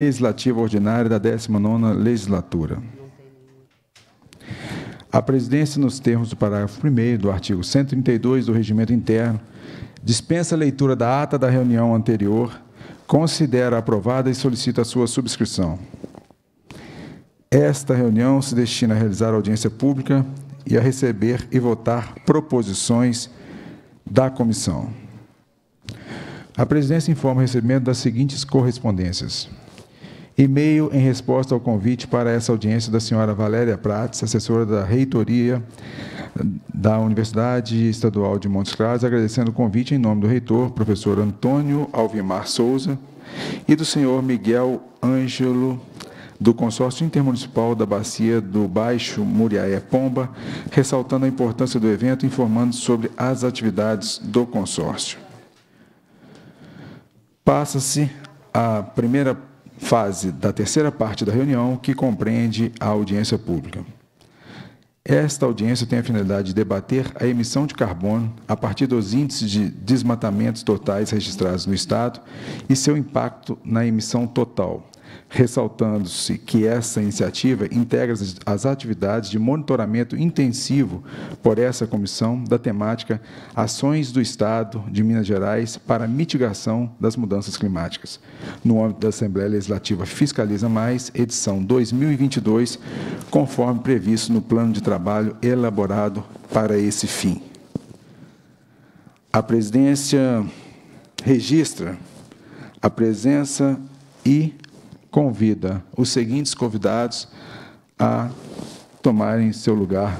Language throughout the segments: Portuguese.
Legislativa Ordinária da 19ª Legislatura. A presidência, nos termos do parágrafo 1 do artigo 132 do Regimento Interno, dispensa a leitura da ata da reunião anterior, considera aprovada e solicita a sua subscrição. Esta reunião se destina a realizar audiência pública e a receber e votar proposições da comissão. A presidência informa o recebimento das seguintes correspondências. E-mail em resposta ao convite para essa audiência da senhora Valéria Prates, assessora da reitoria da Universidade Estadual de Montes Claros, agradecendo o convite em nome do reitor, professor Antônio Alvimar Souza, e do senhor Miguel Ângelo do Consórcio Intermunicipal da Bacia do Baixo Muriaé Pomba, ressaltando a importância do evento e informando sobre as atividades do consórcio. Passa-se a primeira fase da terceira parte da reunião, que compreende a audiência pública. Esta audiência tem a finalidade de debater a emissão de carbono a partir dos índices de desmatamentos totais registrados no Estado e seu impacto na emissão total, ressaltando-se que essa iniciativa integra as atividades de monitoramento intensivo por essa comissão da temática Ações do Estado de Minas Gerais para mitigação das mudanças climáticas. No âmbito da Assembleia Legislativa Fiscaliza Mais, edição 2022, conforme previsto no plano de trabalho elaborado para esse fim. A presidência registra a presença e convida os seguintes convidados a tomarem seu lugar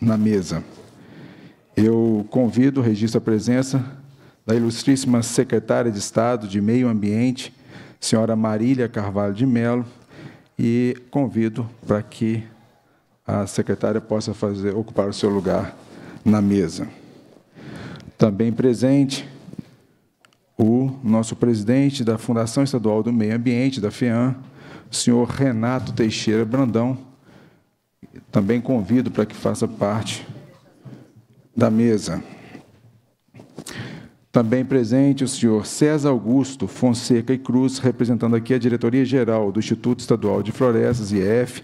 na mesa. Eu convido, registro a presença da ilustríssima secretária de Estado de Meio Ambiente, senhora Marília Carvalho de Melo, e convido para que a secretária possa fazer ocupar o seu lugar na mesa. Também presente o nosso presidente da Fundação Estadual do Meio Ambiente, da FEAM, o senhor Renato Teixeira Brandão. Também convido para que faça parte da mesa. Também presente o senhor César Augusto Fonseca e Cruz, representando aqui a Diretoria-Geral do Instituto Estadual de Florestas, IEF,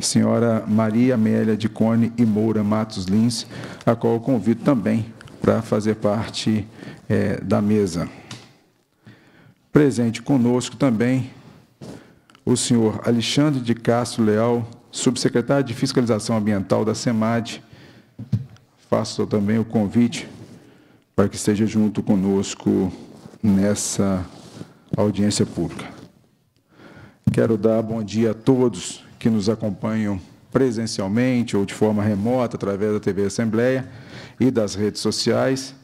senhora Maria Amélia de Cone e Moura Matos Lins, a qual eu convido também para fazer parte é, da mesa. Presente conosco também o senhor Alexandre de Castro Leal, subsecretário de Fiscalização Ambiental da SEMAD. Faço também o convite para que esteja junto conosco nessa audiência pública. Quero dar bom dia a todos que nos acompanham presencialmente ou de forma remota através da TV Assembleia e das redes sociais.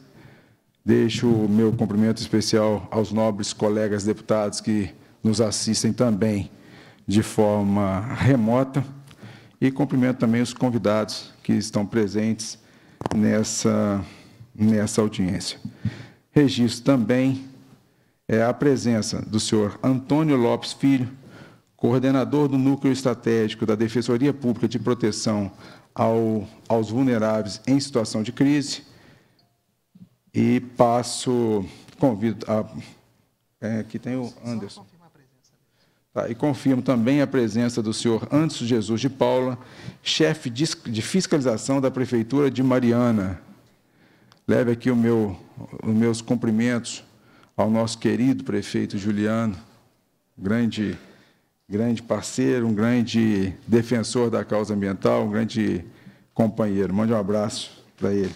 Deixo o meu cumprimento especial aos nobres colegas deputados que nos assistem também de forma remota e cumprimento também os convidados que estão presentes nessa, nessa audiência. Registro também é a presença do senhor Antônio Lopes Filho, coordenador do Núcleo Estratégico da Defensoria Pública de Proteção ao, aos Vulneráveis em Situação de Crise, e passo, convido a. Ah, é, aqui tem o Anderson. Tá, e confirmo também a presença do senhor Anderson Jesus de Paula, chefe de fiscalização da Prefeitura de Mariana. Leve aqui meu, os meus cumprimentos ao nosso querido prefeito Juliano, grande, grande parceiro, um grande defensor da causa ambiental, um grande companheiro. Mande um abraço para ele.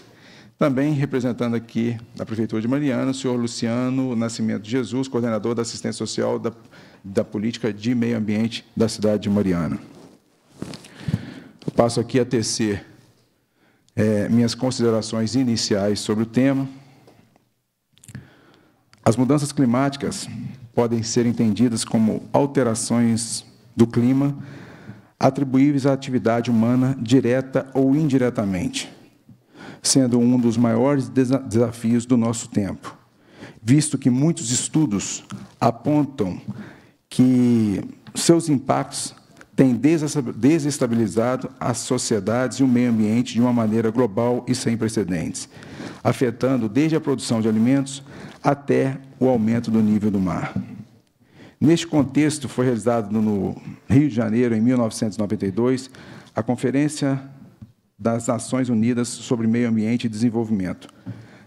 Também representando aqui a Prefeitura de Mariana, o senhor Luciano Nascimento Jesus, coordenador da assistência social da, da Política de Meio Ambiente da cidade de Mariana. Eu Passo aqui a tecer é, minhas considerações iniciais sobre o tema. As mudanças climáticas podem ser entendidas como alterações do clima atribuíveis à atividade humana direta ou indiretamente sendo um dos maiores desafios do nosso tempo, visto que muitos estudos apontam que seus impactos têm desestabilizado as sociedades e o meio ambiente de uma maneira global e sem precedentes, afetando desde a produção de alimentos até o aumento do nível do mar. Neste contexto, foi realizado no Rio de Janeiro, em 1992, a Conferência das Nações Unidas sobre Meio Ambiente e Desenvolvimento,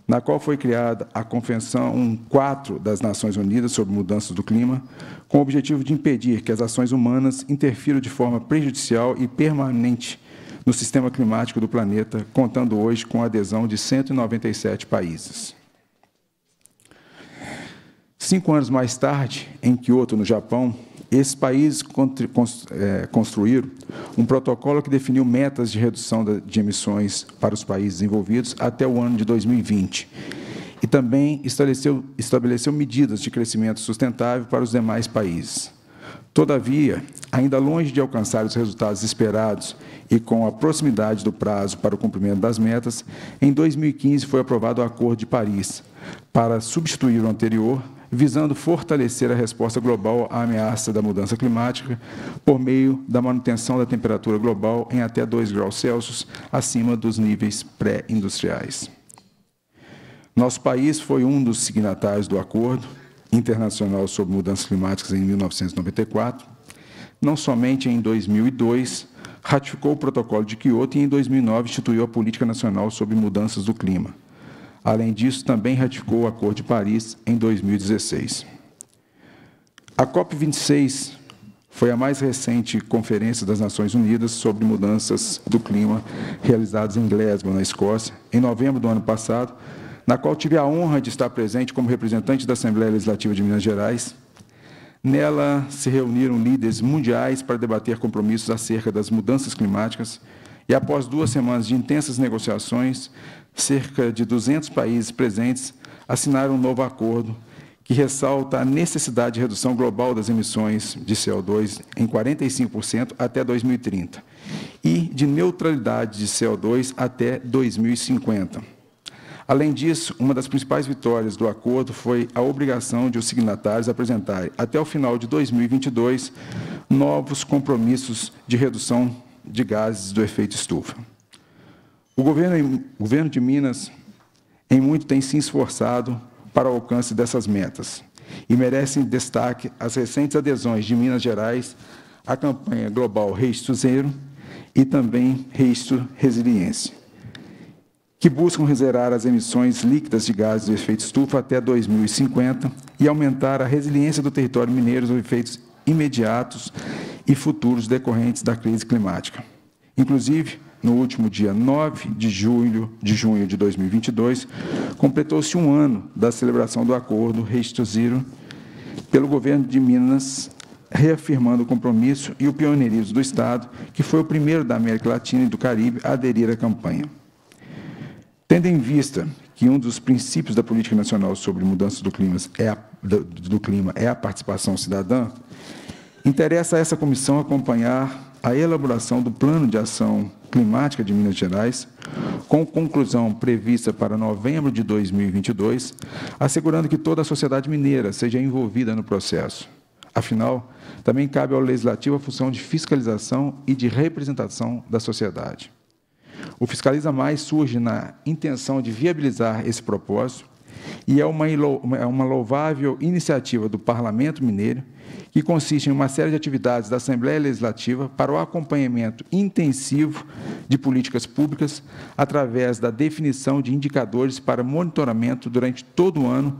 na qual foi criada a Convenção 4 das Nações Unidas sobre Mudanças do Clima, com o objetivo de impedir que as ações humanas interfiram de forma prejudicial e permanente no sistema climático do planeta, contando hoje com a adesão de 197 países. Cinco anos mais tarde, em Kyoto, no Japão, esses países é, construíram um protocolo que definiu metas de redução de emissões para os países envolvidos até o ano de 2020 e também estabeleceu, estabeleceu medidas de crescimento sustentável para os demais países. Todavia, ainda longe de alcançar os resultados esperados e com a proximidade do prazo para o cumprimento das metas, em 2015 foi aprovado o Acordo de Paris para substituir o anterior, visando fortalecer a resposta global à ameaça da mudança climática por meio da manutenção da temperatura global em até 2 graus Celsius acima dos níveis pré-industriais. Nosso país foi um dos signatários do Acordo Internacional sobre Mudanças Climáticas em 1994. Não somente em 2002 ratificou o Protocolo de Quioto e em 2009 instituiu a Política Nacional sobre Mudanças do Clima Além disso, também ratificou o Acordo de Paris em 2016. A COP26 foi a mais recente conferência das Nações Unidas sobre mudanças do clima realizada em Glasgow, na Escócia, em novembro do ano passado, na qual tive a honra de estar presente como representante da Assembleia Legislativa de Minas Gerais. Nela se reuniram líderes mundiais para debater compromissos acerca das mudanças climáticas e após duas semanas de intensas negociações, cerca de 200 países presentes assinaram um novo acordo que ressalta a necessidade de redução global das emissões de CO2 em 45% até 2030 e de neutralidade de CO2 até 2050. Além disso, uma das principais vitórias do acordo foi a obrigação de os signatários apresentarem, até o final de 2022, novos compromissos de redução de gases do efeito estufa. O governo, o governo de Minas, em muito, tem se esforçado para o alcance dessas metas e merecem destaque as recentes adesões de Minas Gerais à campanha global Reisto Zero e também Reisto Resiliência, que buscam zerar as emissões líquidas de gases do efeito estufa até 2050 e aumentar a resiliência do território mineiro aos efeitos imediatos e futuros decorrentes da crise climática. Inclusive, no último dia 9 de julho de junho de 2022, completou-se um ano da celebração do acordo Resto Zero pelo governo de Minas, reafirmando o compromisso e o pioneirismo do Estado, que foi o primeiro da América Latina e do Caribe a aderir à campanha. Tendo em vista que um dos princípios da política nacional sobre mudanças do clima é a, do, do clima é a participação cidadã, Interessa a essa comissão acompanhar a elaboração do Plano de Ação Climática de Minas Gerais, com conclusão prevista para novembro de 2022, assegurando que toda a sociedade mineira seja envolvida no processo. Afinal, também cabe ao Legislativo a função de fiscalização e de representação da sociedade. O Fiscaliza Mais surge na intenção de viabilizar esse propósito e é uma, é uma louvável iniciativa do Parlamento Mineiro que consiste em uma série de atividades da Assembleia Legislativa para o acompanhamento intensivo de políticas públicas através da definição de indicadores para monitoramento durante todo o ano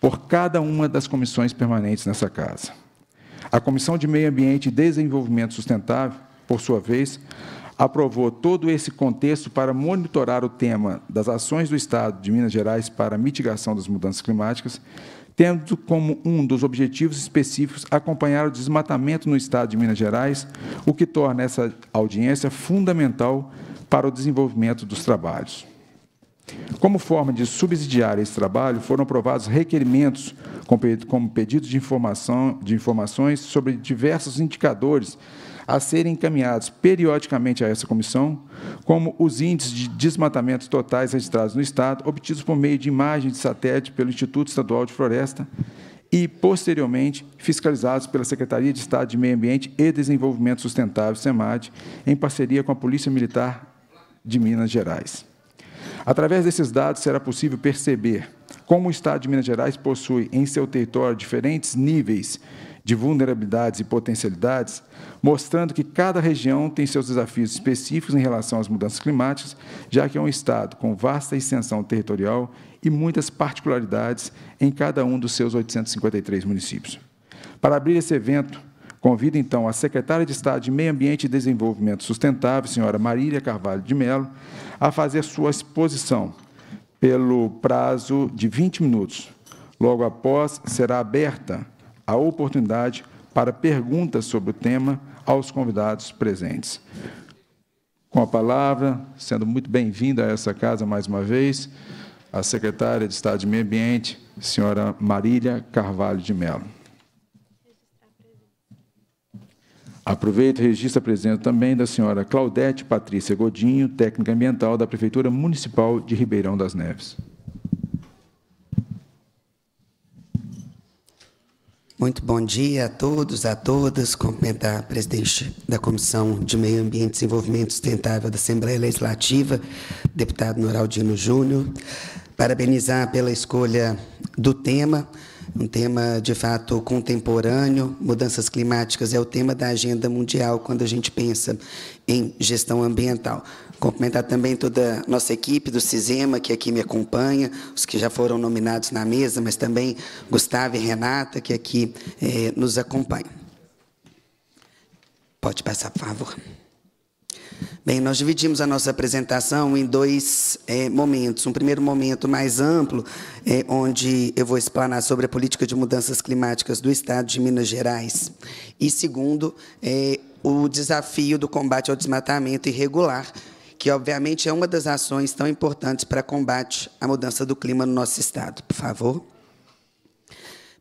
por cada uma das comissões permanentes nessa casa. A Comissão de Meio Ambiente e Desenvolvimento Sustentável, por sua vez, aprovou todo esse contexto para monitorar o tema das ações do Estado de Minas Gerais para a mitigação das mudanças climáticas tendo como um dos objetivos específicos acompanhar o desmatamento no Estado de Minas Gerais, o que torna essa audiência fundamental para o desenvolvimento dos trabalhos. Como forma de subsidiar esse trabalho, foram aprovados requerimentos como pedidos de, informação, de informações sobre diversos indicadores a serem encaminhados periodicamente a essa comissão, como os índices de desmatamentos totais registrados no Estado, obtidos por meio de imagens de satélite pelo Instituto Estadual de Floresta e, posteriormente, fiscalizados pela Secretaria de Estado de Meio Ambiente e Desenvolvimento Sustentável, SEMAD, em parceria com a Polícia Militar de Minas Gerais. Através desses dados, será possível perceber como o Estado de Minas Gerais possui em seu território diferentes níveis de vulnerabilidades e potencialidades, mostrando que cada região tem seus desafios específicos em relação às mudanças climáticas, já que é um Estado com vasta extensão territorial e muitas particularidades em cada um dos seus 853 municípios. Para abrir esse evento, Convido, então, a secretária de Estado de Meio Ambiente e Desenvolvimento Sustentável, senhora Marília Carvalho de Mello, a fazer sua exposição pelo prazo de 20 minutos. Logo após, será aberta a oportunidade para perguntas sobre o tema aos convidados presentes. Com a palavra, sendo muito bem-vinda a essa casa mais uma vez, a secretária de Estado de Meio Ambiente, senhora Marília Carvalho de Mello. Aproveito e registro a presença também da senhora Claudete Patrícia Godinho, técnica ambiental da Prefeitura Municipal de Ribeirão das Neves. Muito bom dia a todos, a todas. Cumprimentar a presidente da Comissão de Meio Ambiente e Desenvolvimento Sustentável da Assembleia Legislativa, deputado Noraldino Júnior. Parabenizar pela escolha do tema um tema de fato contemporâneo. Mudanças climáticas é o tema da agenda mundial quando a gente pensa em gestão ambiental. Cumprimentar também toda a nossa equipe do CISEMA, que aqui me acompanha, os que já foram nominados na mesa, mas também Gustavo e Renata, que aqui eh, nos acompanham. Pode passar, por favor. Bem, nós dividimos a nossa apresentação em dois é, momentos. Um primeiro momento mais amplo, é, onde eu vou explanar sobre a política de mudanças climáticas do Estado de Minas Gerais. E segundo, é, o desafio do combate ao desmatamento irregular, que obviamente é uma das ações tão importantes para combate à mudança do clima no nosso Estado. Por favor.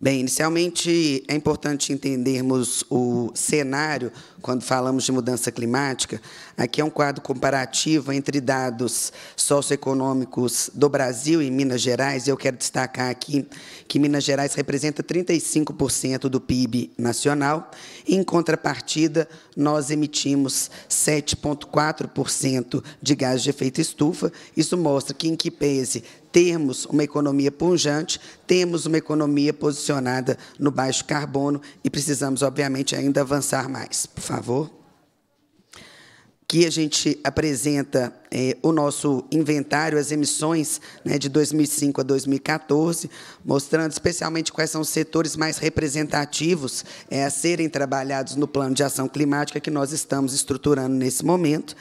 Bem, inicialmente é importante entendermos o cenário quando falamos de mudança climática. Aqui é um quadro comparativo entre dados socioeconômicos do Brasil e Minas Gerais. Eu quero destacar aqui que Minas Gerais representa 35% do PIB nacional. Em contrapartida, nós emitimos 7,4% de gás de efeito estufa. Isso mostra que, em que pese termos uma economia punjante, temos uma economia posicionada no baixo carbono e precisamos, obviamente, ainda avançar mais. Por favor. Aqui a gente apresenta é, o nosso inventário, as emissões né, de 2005 a 2014, mostrando especialmente quais são os setores mais representativos é, a serem trabalhados no plano de ação climática que nós estamos estruturando nesse momento.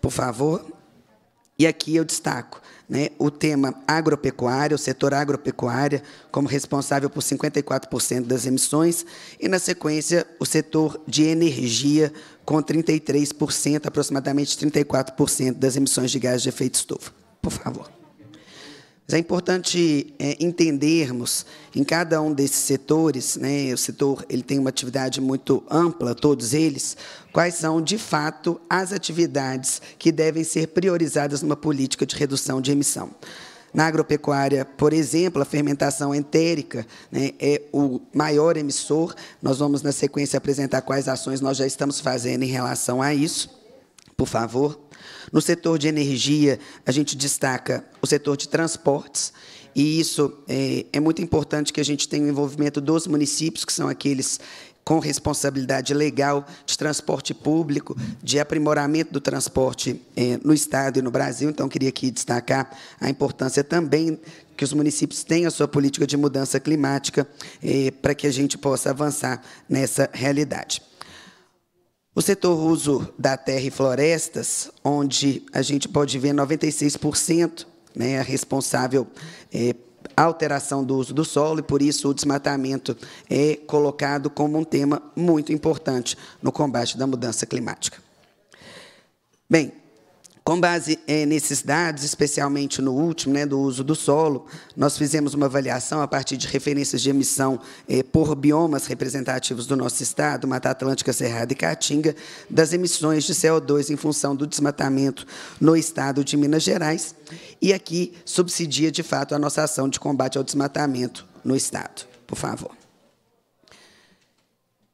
Por favor. E aqui eu destaco né, o tema agropecuária, o setor agropecuária, como responsável por 54% das emissões, e, na sequência, o setor de energia, com 33%, aproximadamente 34% das emissões de gás de efeito estufa. Por favor. Mas é importante é, entendermos em cada um desses setores, né, o setor ele tem uma atividade muito ampla, todos eles, quais são, de fato, as atividades que devem ser priorizadas numa política de redução de emissão. Na agropecuária, por exemplo, a fermentação entérica né, é o maior emissor. Nós vamos, na sequência, apresentar quais ações nós já estamos fazendo em relação a isso. Por favor. No setor de energia, a gente destaca o setor de transportes, e isso é, é muito importante que a gente tenha o envolvimento dos municípios, que são aqueles com responsabilidade legal de transporte público, de aprimoramento do transporte é, no Estado e no Brasil. Então, queria aqui destacar a importância também que os municípios tenham a sua política de mudança climática é, para que a gente possa avançar nessa realidade. O setor uso da terra e florestas, onde a gente pode ver 96% né, é responsável é, alteração do uso do solo e, por isso, o desmatamento é colocado como um tema muito importante no combate da mudança climática. Bem, com base eh, nesses dados, especialmente no último, né, do uso do solo, nós fizemos uma avaliação a partir de referências de emissão eh, por biomas representativos do nosso estado, Mata Atlântica, Cerrado e Caatinga, das emissões de CO2 em função do desmatamento no estado de Minas Gerais, e aqui subsidia, de fato, a nossa ação de combate ao desmatamento no estado. Por favor.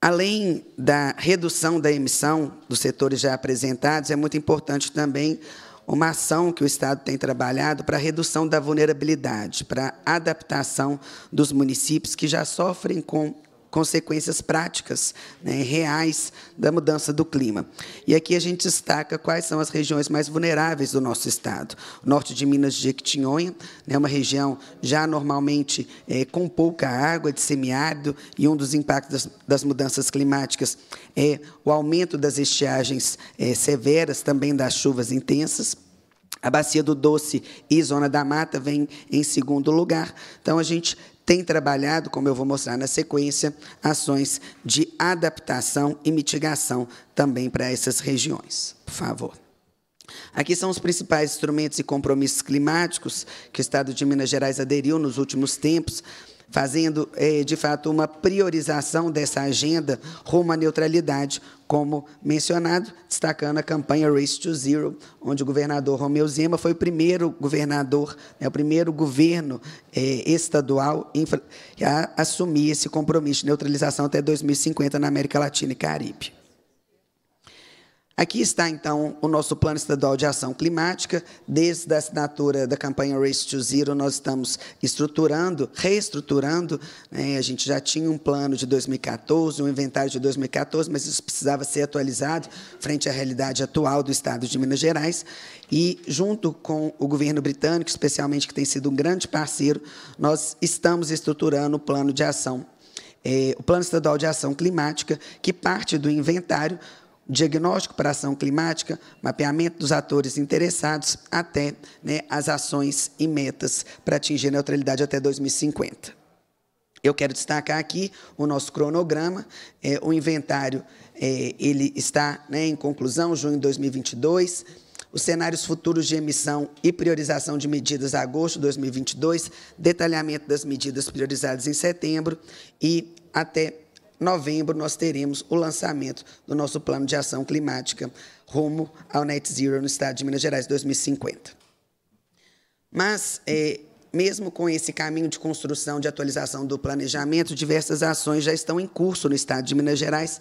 Além da redução da emissão dos setores já apresentados, é muito importante também uma ação que o Estado tem trabalhado para a redução da vulnerabilidade, para a adaptação dos municípios que já sofrem com consequências práticas, né, reais da mudança do clima. E aqui a gente destaca quais são as regiões mais vulneráveis do nosso estado. O norte de Minas de Jequitinhonha, né, uma região já normalmente é, com pouca água, de semiárido, e um dos impactos das, das mudanças climáticas é o aumento das estiagens é, severas, também das chuvas intensas. A Bacia do Doce e Zona da Mata vem em segundo lugar. Então, a gente tem trabalhado, como eu vou mostrar na sequência, ações de adaptação e mitigação também para essas regiões. Por favor. Aqui são os principais instrumentos e compromissos climáticos que o Estado de Minas Gerais aderiu nos últimos tempos fazendo é, de fato uma priorização dessa agenda rumo à neutralidade, como mencionado, destacando a campanha Race to Zero, onde o governador Romeu Zema foi o primeiro governador, né, o primeiro governo é, estadual a assumir esse compromisso de neutralização até 2050 na América Latina e Caribe. Aqui está, então, o nosso plano estadual de ação climática. Desde a assinatura da campanha Race to Zero, nós estamos estruturando, reestruturando. Né? A gente já tinha um plano de 2014, um inventário de 2014, mas isso precisava ser atualizado frente à realidade atual do Estado de Minas Gerais. E, junto com o governo britânico, especialmente, que tem sido um grande parceiro, nós estamos estruturando o plano de ação, eh, o Plano Estadual de Ação Climática, que parte do inventário diagnóstico para ação climática, mapeamento dos atores interessados, até né, as ações e metas para atingir a neutralidade até 2050. Eu quero destacar aqui o nosso cronograma, é, o inventário é, ele está né, em conclusão, junho de 2022, os cenários futuros de emissão e priorização de medidas agosto de 2022, detalhamento das medidas priorizadas em setembro e até novembro, nós teremos o lançamento do nosso plano de ação climática rumo ao net zero no estado de Minas Gerais 2050. Mas, é, mesmo com esse caminho de construção, de atualização do planejamento, diversas ações já estão em curso no estado de Minas Gerais,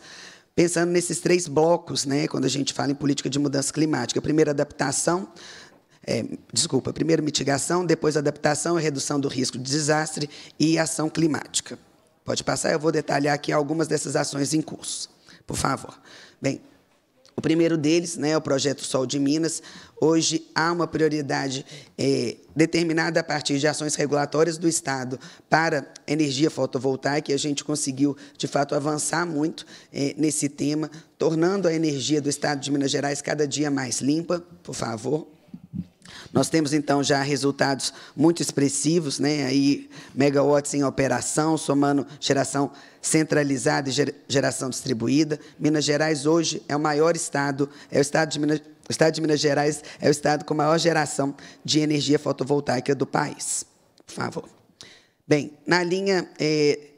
pensando nesses três blocos, né, quando a gente fala em política de mudança climática. Primeiro, adaptação, é, desculpa, primeiro mitigação, depois adaptação e redução do risco de desastre e ação climática. Pode passar, eu vou detalhar aqui algumas dessas ações em curso, por favor. Bem, o primeiro deles né, é o projeto Sol de Minas. Hoje há uma prioridade é, determinada a partir de ações regulatórias do Estado para energia fotovoltaica e a gente conseguiu, de fato, avançar muito é, nesse tema, tornando a energia do Estado de Minas Gerais cada dia mais limpa, por favor. Nós temos então já resultados muito expressivos, né? Aí megawatts em operação, somando geração centralizada e geração distribuída. Minas Gerais hoje é o maior estado, é o estado de Minas, o estado de Minas Gerais é o estado com maior geração de energia fotovoltaica do país. Por favor. Bem, na linha eh,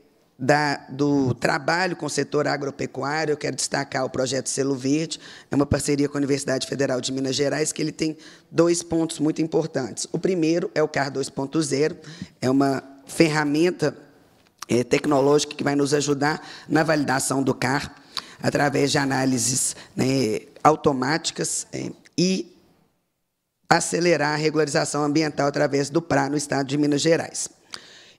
da, do trabalho com o setor agropecuário, eu quero destacar o projeto Selo Verde, é uma parceria com a Universidade Federal de Minas Gerais, que ele tem dois pontos muito importantes. O primeiro é o CAR 2.0, é uma ferramenta é, tecnológica que vai nos ajudar na validação do CAR, através de análises né, automáticas é, e acelerar a regularização ambiental através do PRA no estado de Minas Gerais.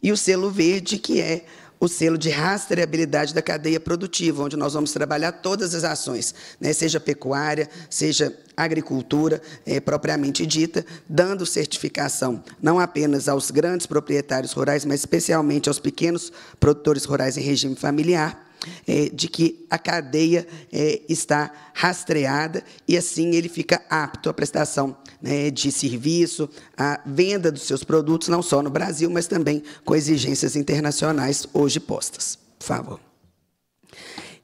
E o selo verde, que é o selo de rastreabilidade da cadeia produtiva, onde nós vamos trabalhar todas as ações, né, seja pecuária, seja agricultura é, propriamente dita, dando certificação não apenas aos grandes proprietários rurais, mas especialmente aos pequenos produtores rurais em regime familiar, é, de que a cadeia é, está rastreada e assim ele fica apto à prestação né, de serviço, a venda dos seus produtos, não só no Brasil, mas também com exigências internacionais hoje postas. Por favor.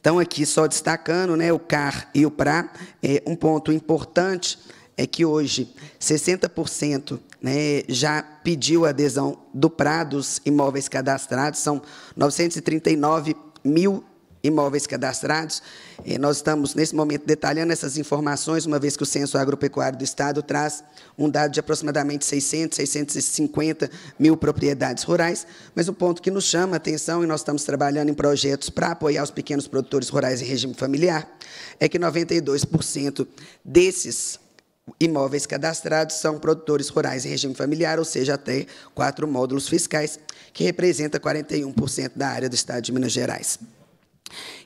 Então, aqui só destacando né, o CAR e o PRA, é, um ponto importante é que hoje 60% né, já pediu a adesão do PRA dos imóveis cadastrados, são 939 mil imóveis cadastrados, nós estamos, nesse momento, detalhando essas informações, uma vez que o Censo Agropecuário do Estado traz um dado de aproximadamente 600, 650 mil propriedades rurais, mas o ponto que nos chama a atenção, e nós estamos trabalhando em projetos para apoiar os pequenos produtores rurais em regime familiar, é que 92% desses imóveis cadastrados são produtores rurais em regime familiar, ou seja, até quatro módulos fiscais, que representa 41% da área do Estado de Minas Gerais.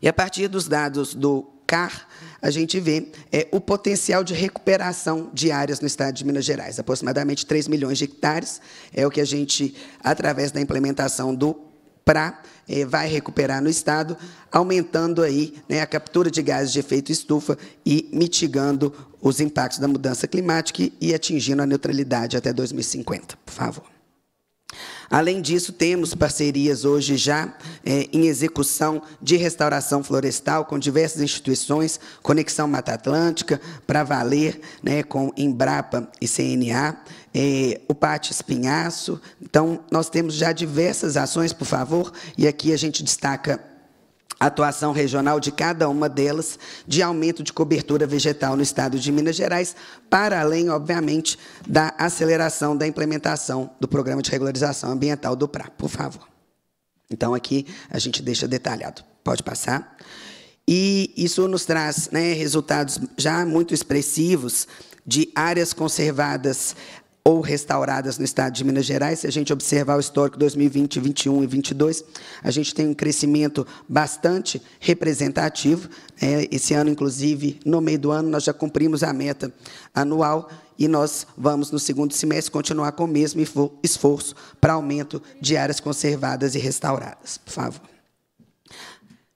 E a partir dos dados do CAR, a gente vê é, o potencial de recuperação de áreas no estado de Minas Gerais. Aproximadamente 3 milhões de hectares é o que a gente, através da implementação do PRA, é, vai recuperar no estado, aumentando aí né, a captura de gases de efeito estufa e mitigando os impactos da mudança climática e atingindo a neutralidade até 2050. Por favor. Além disso, temos parcerias hoje já é, em execução de restauração florestal com diversas instituições, Conexão Mata Atlântica, para valer, né, com Embrapa e CNA, é, o Pátio Espinhaço. Então, nós temos já diversas ações, por favor, e aqui a gente destaca atuação regional de cada uma delas, de aumento de cobertura vegetal no estado de Minas Gerais, para além, obviamente, da aceleração da implementação do Programa de Regularização Ambiental do PRA, por favor. Então, aqui a gente deixa detalhado. Pode passar. E isso nos traz né, resultados já muito expressivos de áreas conservadas ou restauradas no estado de Minas Gerais. Se a gente observar o histórico 2020, 21 e 22, a gente tem um crescimento bastante representativo. Né? Esse ano, inclusive, no meio do ano, nós já cumprimos a meta anual e nós vamos, no segundo semestre, continuar com o mesmo esforço para aumento de áreas conservadas e restauradas. Por favor.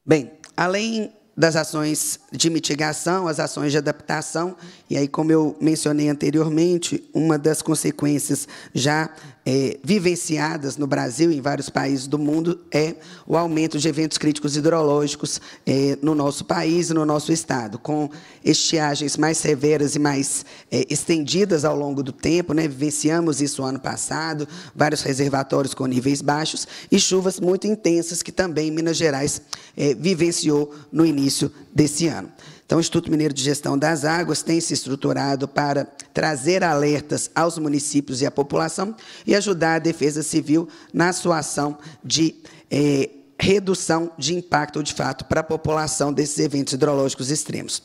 Bem, além das ações de mitigação, as ações de adaptação, e aí, como eu mencionei anteriormente, uma das consequências já é, vivenciadas no Brasil e em vários países do mundo é o aumento de eventos críticos hidrológicos é, no nosso país e no nosso estado, com estiagens mais severas e mais é, estendidas ao longo do tempo. Né? Vivenciamos isso ano passado, vários reservatórios com níveis baixos e chuvas muito intensas que também Minas Gerais é, vivenciou no início desse ano. Então, o Instituto Mineiro de Gestão das Águas tem se estruturado para trazer alertas aos municípios e à população e ajudar a Defesa Civil na sua ação de eh, redução de impacto, de fato, para a população desses eventos hidrológicos extremos.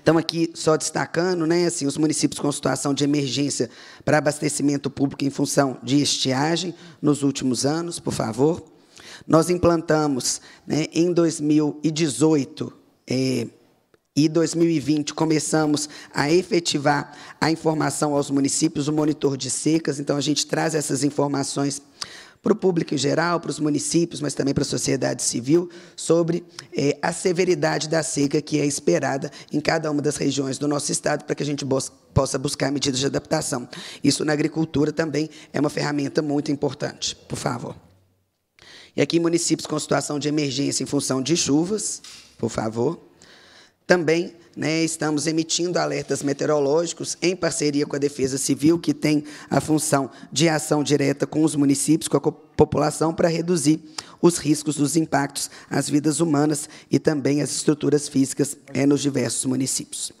Então, aqui, só destacando, né, assim, os municípios com situação de emergência para abastecimento público em função de estiagem nos últimos anos, por favor. Nós implantamos, né, em 2018, eh, e 2020 começamos a efetivar a informação aos municípios, o monitor de secas. Então a gente traz essas informações para o público em geral, para os municípios, mas também para a sociedade civil, sobre eh, a severidade da seca que é esperada em cada uma das regiões do nosso estado, para que a gente possa buscar medidas de adaptação. Isso na agricultura também é uma ferramenta muito importante. Por favor. E aqui, municípios com situação de emergência em função de chuvas, por favor. Também né, estamos emitindo alertas meteorológicos em parceria com a Defesa Civil, que tem a função de ação direta com os municípios, com a população, para reduzir os riscos dos impactos às vidas humanas e também às estruturas físicas é, nos diversos municípios.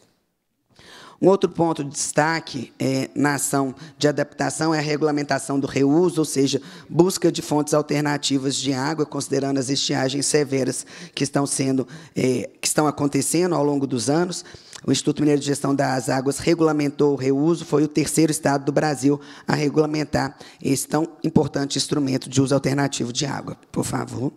Um outro ponto de destaque é, na ação de adaptação é a regulamentação do reuso, ou seja, busca de fontes alternativas de água, considerando as estiagens severas que estão, sendo, é, que estão acontecendo ao longo dos anos. O Instituto Mineiro de Gestão das Águas regulamentou o reuso, foi o terceiro estado do Brasil a regulamentar esse tão importante instrumento de uso alternativo de água. Por favor.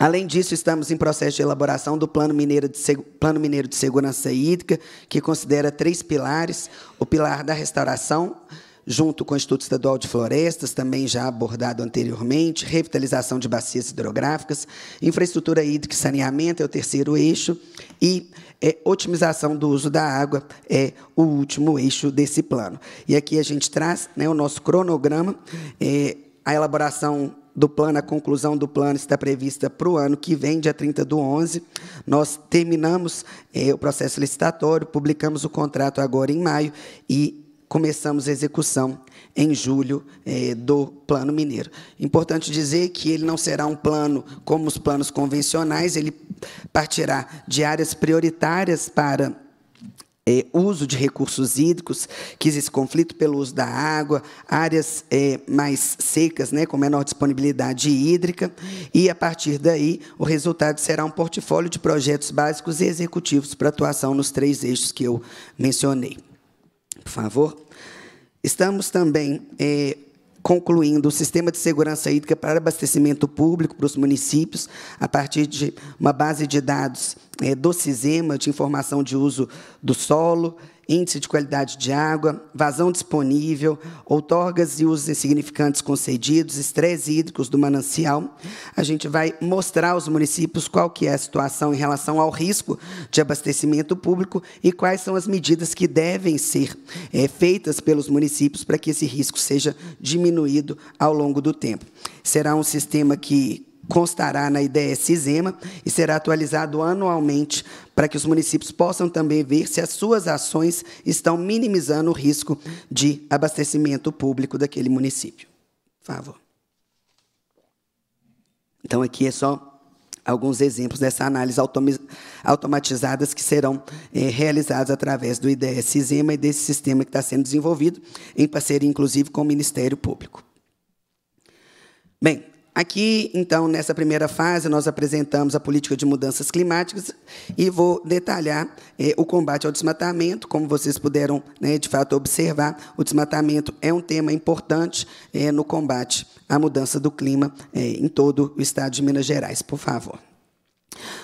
Além disso, estamos em processo de elaboração do Plano Mineiro de, Plano Mineiro de Segurança Hídrica, que considera três pilares: o pilar da restauração, junto com o Instituto Estadual de Florestas, também já abordado anteriormente, revitalização de bacias hidrográficas, infraestrutura hídrica e saneamento é o terceiro eixo, e é, otimização do uso da água é o último eixo desse plano. E aqui a gente traz né, o nosso cronograma, é, a elaboração do plano, a conclusão do plano está prevista para o ano que vem, dia 30 do 11. Nós terminamos eh, o processo licitatório, publicamos o contrato agora em maio e começamos a execução em julho eh, do Plano Mineiro. Importante dizer que ele não será um plano como os planos convencionais, ele partirá de áreas prioritárias para é, uso de recursos hídricos, que existe conflito pelo uso da água, áreas é, mais secas, né, com menor disponibilidade hídrica, e a partir daí o resultado será um portfólio de projetos básicos e executivos para atuação nos três eixos que eu mencionei. Por favor. Estamos também é, concluindo o sistema de segurança hídrica para abastecimento público para os municípios, a partir de uma base de dados é, do CISEMA, de informação de uso do solo, índice de qualidade de água, vazão disponível, outorgas e usos insignificantes concedidos, estresse hídricos do manancial. A gente vai mostrar aos municípios qual que é a situação em relação ao risco de abastecimento público e quais são as medidas que devem ser é, feitas pelos municípios para que esse risco seja diminuído ao longo do tempo. Será um sistema que constará na IDS ISEMA e será atualizado anualmente para que os municípios possam também ver se as suas ações estão minimizando o risco de abastecimento público daquele município. Por favor. Então, aqui é só alguns exemplos dessa análise automatizadas que serão é, realizadas através do IDS ISEMA e desse sistema que está sendo desenvolvido, em parceria, inclusive, com o Ministério Público. Bem, Aqui, então, nessa primeira fase, nós apresentamos a política de mudanças climáticas e vou detalhar eh, o combate ao desmatamento. Como vocês puderam, né, de fato, observar, o desmatamento é um tema importante eh, no combate à mudança do clima eh, em todo o estado de Minas Gerais. Por favor.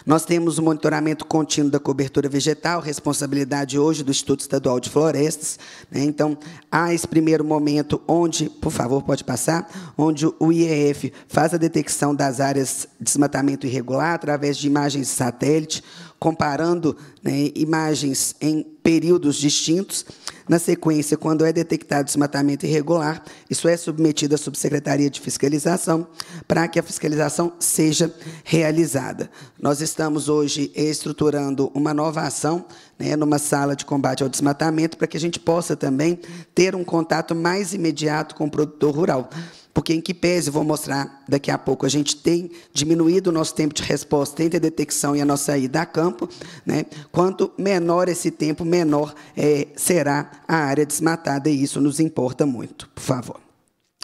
Nós temos o monitoramento contínuo da cobertura vegetal, responsabilidade hoje do Instituto Estadual de Florestas. Né? Então, há esse primeiro momento onde, por favor, pode passar, onde o IEF faz a detecção das áreas de desmatamento irregular através de imagens de satélite, comparando né, imagens em períodos distintos. Na sequência, quando é detectado desmatamento irregular, isso é submetido à subsecretaria de fiscalização para que a fiscalização seja realizada. Nós estamos hoje estruturando uma nova ação né, numa sala de combate ao desmatamento para que a gente possa também ter um contato mais imediato com o produtor rural. Porque em que pese, vou mostrar daqui a pouco, a gente tem diminuído o nosso tempo de resposta entre a detecção e a nossa ida a campo. Né? Quanto menor esse tempo, menor é, será a área desmatada, e isso nos importa muito. Por favor.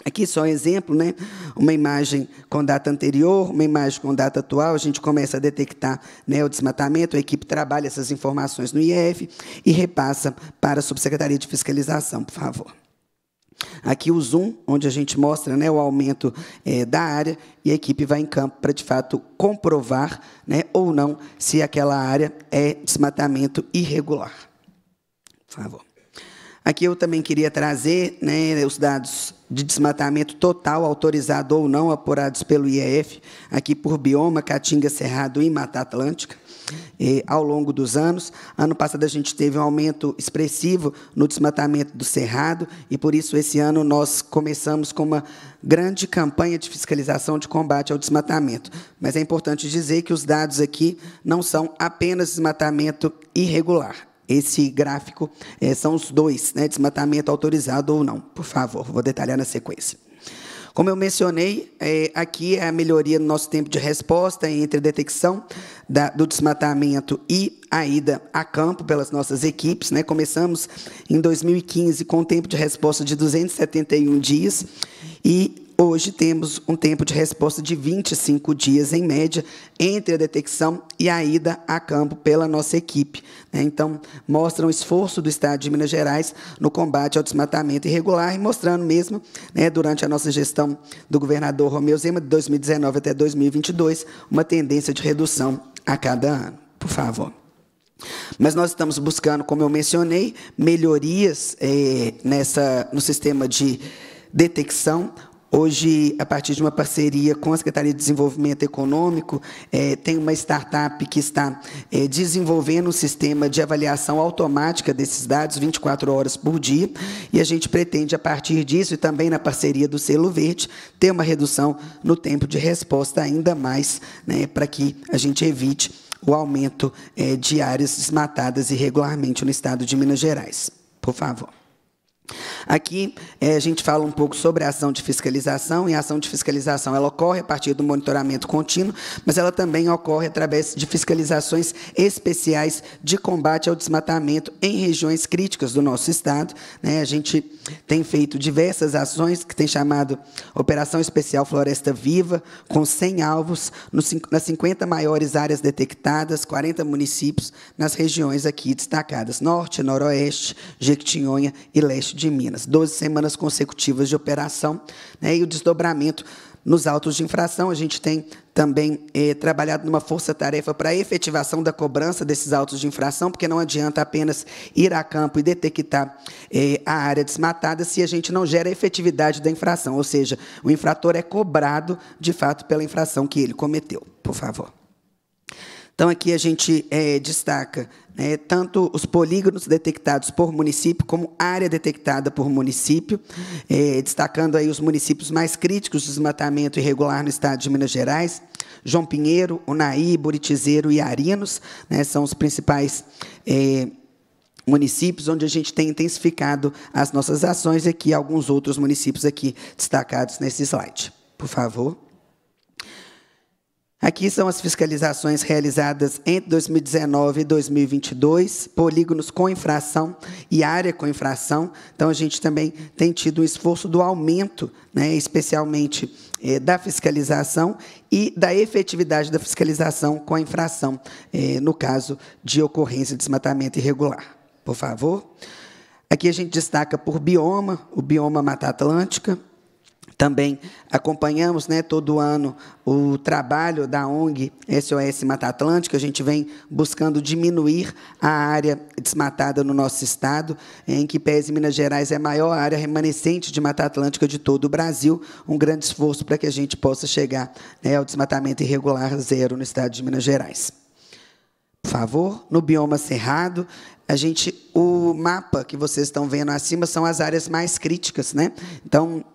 Aqui só um exemplo, né? uma imagem com data anterior, uma imagem com data atual, a gente começa a detectar né, o desmatamento, a equipe trabalha essas informações no IEF e repassa para a Subsecretaria de Fiscalização, por favor. Aqui o zoom, onde a gente mostra né, o aumento é, da área e a equipe vai em campo para, de fato, comprovar né, ou não se aquela área é desmatamento irregular. Por favor. Aqui eu também queria trazer né, os dados de desmatamento total, autorizado ou não, apurados pelo IEF, aqui por bioma, Caatinga, Cerrado e Mata Atlântica. E, ao longo dos anos. Ano passado a gente teve um aumento expressivo no desmatamento do cerrado e por isso esse ano nós começamos com uma grande campanha de fiscalização de combate ao desmatamento. Mas é importante dizer que os dados aqui não são apenas desmatamento irregular. Esse gráfico é, são os dois, né, desmatamento autorizado ou não. Por favor, vou detalhar na sequência. Como eu mencionei, é, aqui é a melhoria no nosso tempo de resposta entre a detecção da, do desmatamento e a ida a campo pelas nossas equipes. Né? Começamos em 2015 com um tempo de resposta de 271 dias e Hoje temos um tempo de resposta de 25 dias em média entre a detecção e a ida a campo pela nossa equipe. Né? Então, mostra um esforço do Estado de Minas Gerais no combate ao desmatamento irregular e mostrando mesmo, né, durante a nossa gestão do governador Romeu Zema, de 2019 até 2022, uma tendência de redução a cada ano. Por favor. Mas nós estamos buscando, como eu mencionei, melhorias eh, nessa, no sistema de detecção, Hoje, a partir de uma parceria com a Secretaria de Desenvolvimento Econômico, é, tem uma startup que está é, desenvolvendo um sistema de avaliação automática desses dados 24 horas por dia, e a gente pretende, a partir disso, e também na parceria do Selo Verde, ter uma redução no tempo de resposta ainda mais, né, para que a gente evite o aumento eh, de áreas desmatadas irregularmente no estado de Minas Gerais. Por favor. Aqui é, a gente fala um pouco sobre a ação de fiscalização, e a ação de fiscalização ela ocorre a partir do monitoramento contínuo, mas ela também ocorre através de fiscalizações especiais de combate ao desmatamento em regiões críticas do nosso Estado. Né? A gente tem feito diversas ações, que tem chamado Operação Especial Floresta Viva, com 100 alvos, no, nas 50 maiores áreas detectadas, 40 municípios, nas regiões aqui destacadas, Norte, Noroeste, Jequitinhonha e Leste de Minas. 12 semanas consecutivas de operação né, e o desdobramento nos autos de infração. A gente tem também eh, trabalhado numa força-tarefa para a efetivação da cobrança desses autos de infração, porque não adianta apenas ir a campo e detectar eh, a área desmatada se a gente não gera a efetividade da infração, ou seja, o infrator é cobrado de fato pela infração que ele cometeu. Por favor. Então, aqui a gente é, destaca né, tanto os polígonos detectados por município, como área detectada por município, é, destacando aí os municípios mais críticos de desmatamento irregular no estado de Minas Gerais, João Pinheiro, Unaí, Buritizeiro e Arinos, né, são os principais é, municípios onde a gente tem intensificado as nossas ações, e aqui alguns outros municípios aqui destacados nesse slide. Por favor. Aqui são as fiscalizações realizadas entre 2019 e 2022, polígonos com infração e área com infração. Então, a gente também tem tido um esforço do aumento, né, especialmente é, da fiscalização e da efetividade da fiscalização com a infração, é, no caso de ocorrência de desmatamento irregular. Por favor. Aqui a gente destaca por bioma, o bioma Mata Atlântica, também acompanhamos né, todo ano o trabalho da ONG SOS Mata Atlântica. A gente vem buscando diminuir a área desmatada no nosso estado, em que pese Minas Gerais é a maior área remanescente de Mata Atlântica de todo o Brasil. Um grande esforço para que a gente possa chegar né, ao desmatamento irregular zero no estado de Minas Gerais. Por favor, no bioma cerrado, a gente o mapa que vocês estão vendo acima são as áreas mais críticas, né? Então,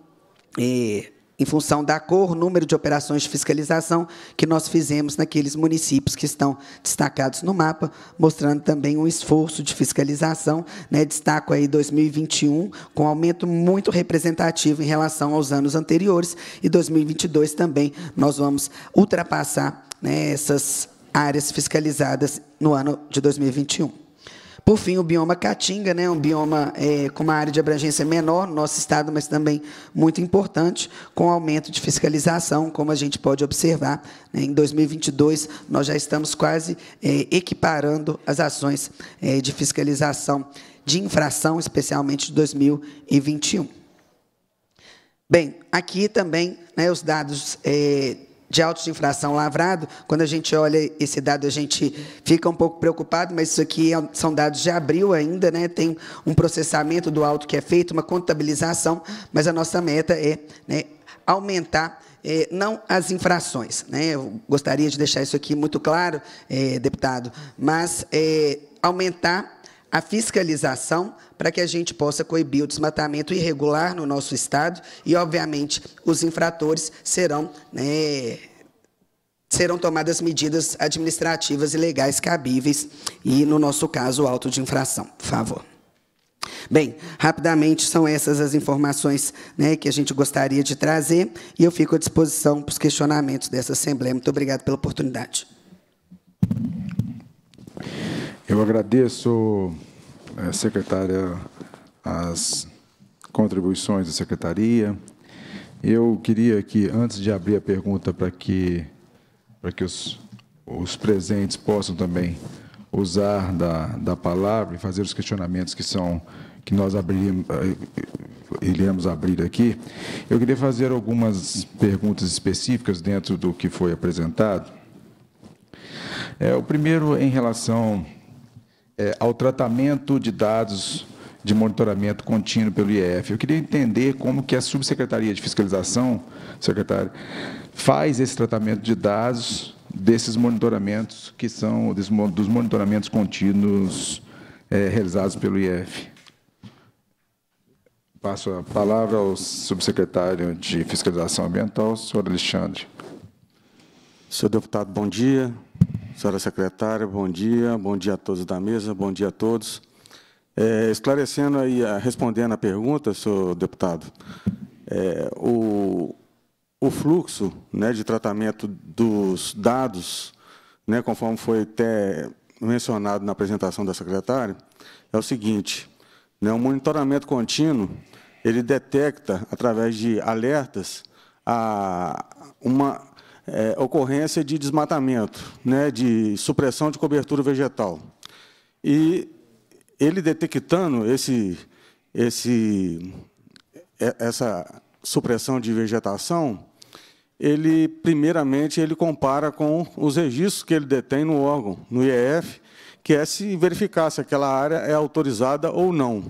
é, em função da cor, número de operações de fiscalização que nós fizemos naqueles municípios que estão destacados no mapa, mostrando também um esforço de fiscalização. Né? Destaco aí 2021, com aumento muito representativo em relação aos anos anteriores, e 2022 também nós vamos ultrapassar né, essas áreas fiscalizadas no ano de 2021. Por fim, o bioma Caatinga, né, um bioma é, com uma área de abrangência menor no nosso estado, mas também muito importante, com aumento de fiscalização, como a gente pode observar. Né, em 2022, nós já estamos quase é, equiparando as ações é, de fiscalização de infração, especialmente de 2021. Bem, aqui também né, os dados é, de autos de infração lavrado, quando a gente olha esse dado, a gente fica um pouco preocupado, mas isso aqui é são dados de abril ainda, né? tem um processamento do auto que é feito, uma contabilização, mas a nossa meta é né, aumentar é, não as infrações. Né? Eu gostaria de deixar isso aqui muito claro, é, deputado, mas aumentar a fiscalização para que a gente possa coibir o desmatamento irregular no nosso estado e, obviamente, os infratores serão, né, serão tomadas medidas administrativas e legais cabíveis e, no nosso caso, o auto de infração. Por favor. Bem, rapidamente são essas as informações né, que a gente gostaria de trazer e eu fico à disposição para os questionamentos dessa Assembleia. Muito obrigado pela oportunidade. Eu agradeço secretária as contribuições da secretaria. Eu queria que, antes de abrir a pergunta para que, para que os, os presentes possam também usar da, da palavra e fazer os questionamentos que são que nós abriríamos eh, iremos abrir aqui, eu queria fazer algumas perguntas específicas dentro do que foi apresentado. É, o primeiro, em relação é, ao tratamento de dados de monitoramento contínuo pelo IEF. Eu queria entender como que a Subsecretaria de Fiscalização, secretário, faz esse tratamento de dados desses monitoramentos que são dos monitoramentos contínuos é, realizados pelo IEF. Passo a palavra ao subsecretário de Fiscalização Ambiental, senhor Alexandre. Senhor deputado, bom dia. Senhora secretária, bom dia. Bom dia a todos da mesa, bom dia a todos. É, esclarecendo aí, respondendo a pergunta, senhor deputado, é, o, o fluxo né, de tratamento dos dados, né, conforme foi até mencionado na apresentação da secretária, é o seguinte, né, o monitoramento contínuo, ele detecta, através de alertas, a, uma é, ocorrência de desmatamento, né, de supressão de cobertura vegetal. E ele detectando esse, esse, é, essa supressão de vegetação, ele primeiramente ele compara com os registros que ele detém no órgão, no IEF, que é se verificar se aquela área é autorizada ou não.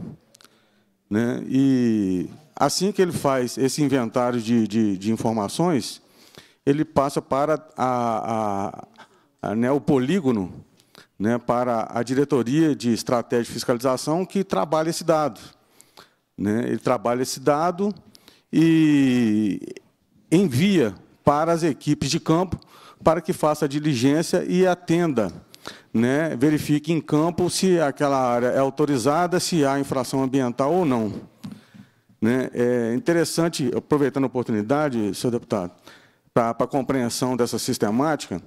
Né? E assim que ele faz esse inventário de, de, de informações, ele passa para a, a, a, né, o polígono, né, para a diretoria de estratégia de fiscalização que trabalha esse dado. Né? Ele trabalha esse dado e envia para as equipes de campo para que faça a diligência e atenda, né? verifique em campo se aquela área é autorizada, se há infração ambiental ou não. Né? É interessante, aproveitando a oportunidade, senhor deputado, para a compreensão dessa sistemática,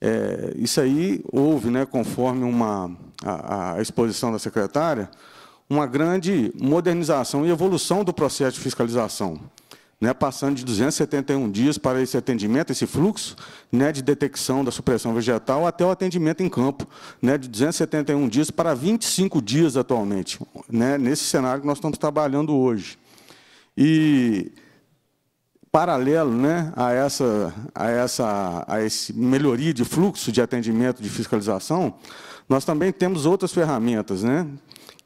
é, isso aí houve, né, conforme uma, a, a, exposição da secretária, uma grande modernização e evolução do processo de fiscalização, né, passando de 271 dias para esse atendimento, esse fluxo né, de detecção da supressão vegetal até o atendimento em campo, né, de 271 dias para 25 dias atualmente, né, nesse cenário que nós estamos trabalhando hoje. E paralelo né, a, essa, a, essa, a esse melhoria de fluxo de atendimento de fiscalização, nós também temos outras ferramentas né,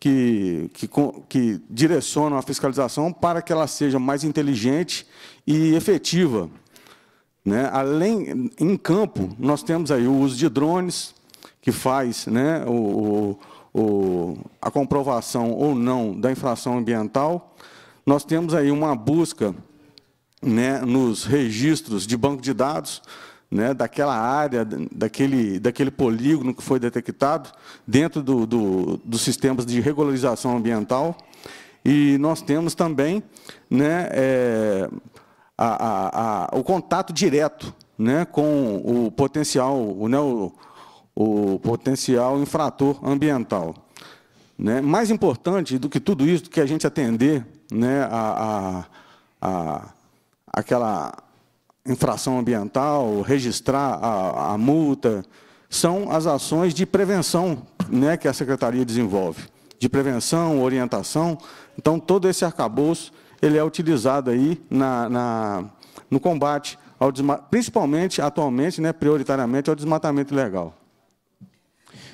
que, que, que direcionam a fiscalização para que ela seja mais inteligente e efetiva. Né? Além, em campo, nós temos aí o uso de drones, que faz né, o, o, a comprovação ou não da infração ambiental. Nós temos aí uma busca né, nos registros de banco de dados né, daquela área, daquele, daquele polígono que foi detectado dentro do, do, dos sistemas de regularização ambiental. E nós temos também né, é, a, a, a, o contato direto né, com o potencial, o, né, o, o potencial infrator ambiental. Né? Mais importante do que tudo isso, do que a gente atender né, a, a, a aquela infração ambiental, registrar a, a multa, são as ações de prevenção né, que a secretaria desenvolve, de prevenção, orientação. Então, todo esse arcabouço ele é utilizado aí na, na no combate, ao principalmente atualmente, né, prioritariamente, ao desmatamento ilegal.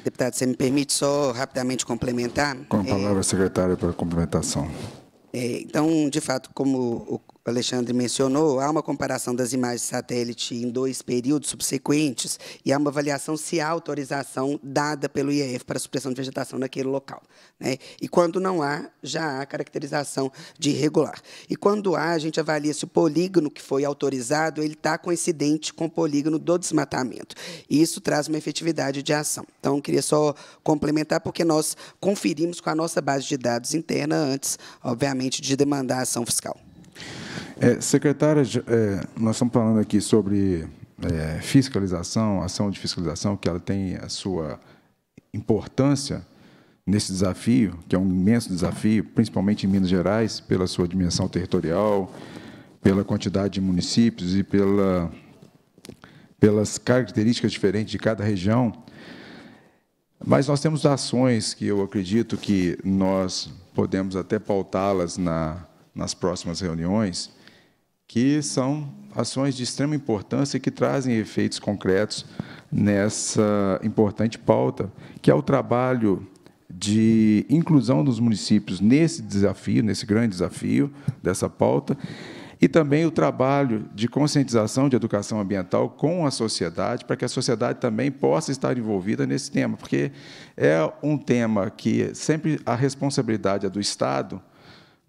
Deputado, você me permite só rapidamente complementar? Com a palavra, é, secretária, para complementação. É, então, de fato, como o o Alexandre mencionou, há uma comparação das imagens de satélite em dois períodos subsequentes e há uma avaliação se há autorização dada pelo IEF para a supressão de vegetação naquele local. Né? E quando não há, já há caracterização de irregular. E quando há, a gente avalia se o polígono que foi autorizado ele está coincidente com o polígono do desmatamento. E isso traz uma efetividade de ação. Então, queria só complementar, porque nós conferimos com a nossa base de dados interna antes, obviamente, de demandar a ação fiscal. É, secretária, é, nós estamos falando aqui sobre é, fiscalização, ação de fiscalização, que ela tem a sua importância nesse desafio, que é um imenso desafio, principalmente em Minas Gerais, pela sua dimensão territorial, pela quantidade de municípios e pela, pelas características diferentes de cada região. Mas nós temos ações que eu acredito que nós podemos até pautá-las na nas próximas reuniões, que são ações de extrema importância e que trazem efeitos concretos nessa importante pauta, que é o trabalho de inclusão dos municípios nesse desafio, nesse grande desafio dessa pauta, e também o trabalho de conscientização de educação ambiental com a sociedade, para que a sociedade também possa estar envolvida nesse tema, porque é um tema que sempre a responsabilidade é do Estado,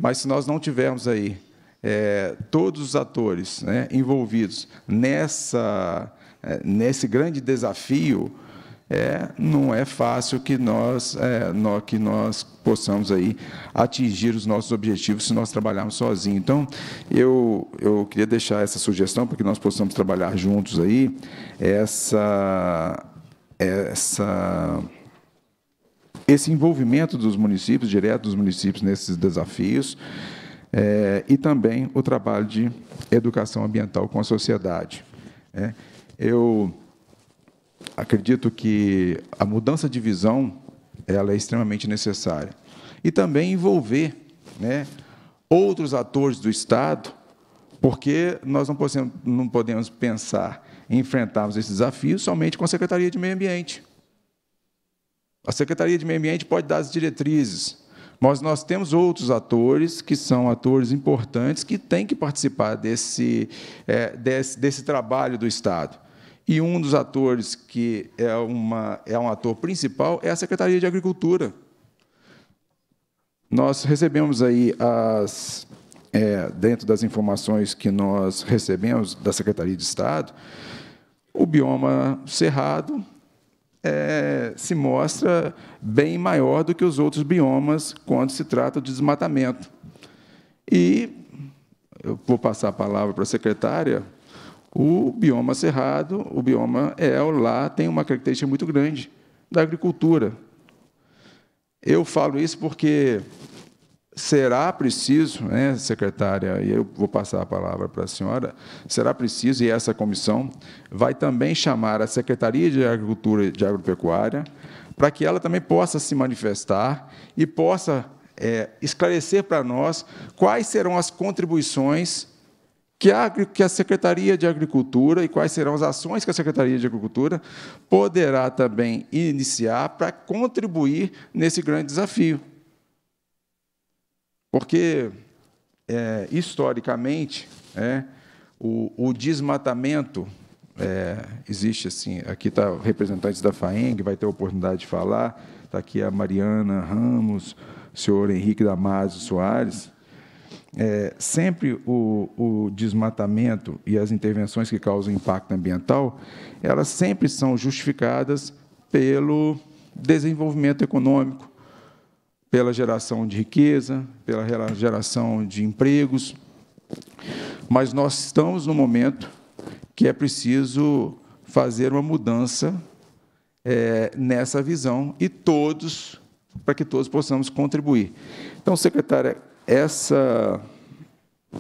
mas se nós não tivermos aí é, todos os atores né, envolvidos nessa, é, nesse grande desafio, é, não é fácil que nós, é, nós, que nós possamos aí atingir os nossos objetivos se nós trabalharmos sozinhos. Então, eu, eu queria deixar essa sugestão para que nós possamos trabalhar juntos aí essa essa esse envolvimento dos municípios, direto dos municípios, nesses desafios, é, e também o trabalho de educação ambiental com a sociedade. É. Eu acredito que a mudança de visão ela é extremamente necessária. E também envolver né, outros atores do Estado, porque nós não podemos, não podemos pensar em enfrentarmos esses desafios somente com a Secretaria de Meio Ambiente. A Secretaria de Meio Ambiente pode dar as diretrizes, mas nós temos outros atores que são atores importantes que têm que participar desse, é, desse, desse, trabalho do Estado. E um dos atores que é, uma, é um ator principal é a Secretaria de Agricultura. Nós recebemos aí as. É, dentro das informações que nós recebemos da Secretaria de Estado, o bioma cerrado é, se mostra bem maior do que os outros biomas quando se trata de desmatamento. E, eu vou passar a palavra para a secretária, o bioma cerrado, o bioma EL, lá tem uma característica muito grande da agricultura. Eu falo isso porque será preciso, né, secretária, e eu vou passar a palavra para a senhora, será preciso, e essa comissão vai também chamar a Secretaria de Agricultura e de Agropecuária para que ela também possa se manifestar e possa é, esclarecer para nós quais serão as contribuições que a, que a Secretaria de Agricultura e quais serão as ações que a Secretaria de Agricultura poderá também iniciar para contribuir nesse grande desafio porque, é, historicamente, é, o, o, desmatamento. É, existe assim, aqui está representantes da FAENG, vai ter a oportunidade de falar, está aqui a Mariana Ramos, o senhor Henrique Damasio Soares. É, sempre o, o, desmatamento e as intervenções que causam impacto ambiental, elas sempre são justificadas pelo desenvolvimento econômico, pela geração de riqueza, pela geração de empregos. Mas nós estamos no momento que é preciso fazer uma mudança é, nessa visão e todos, para que todos possamos contribuir. Então, secretária, essa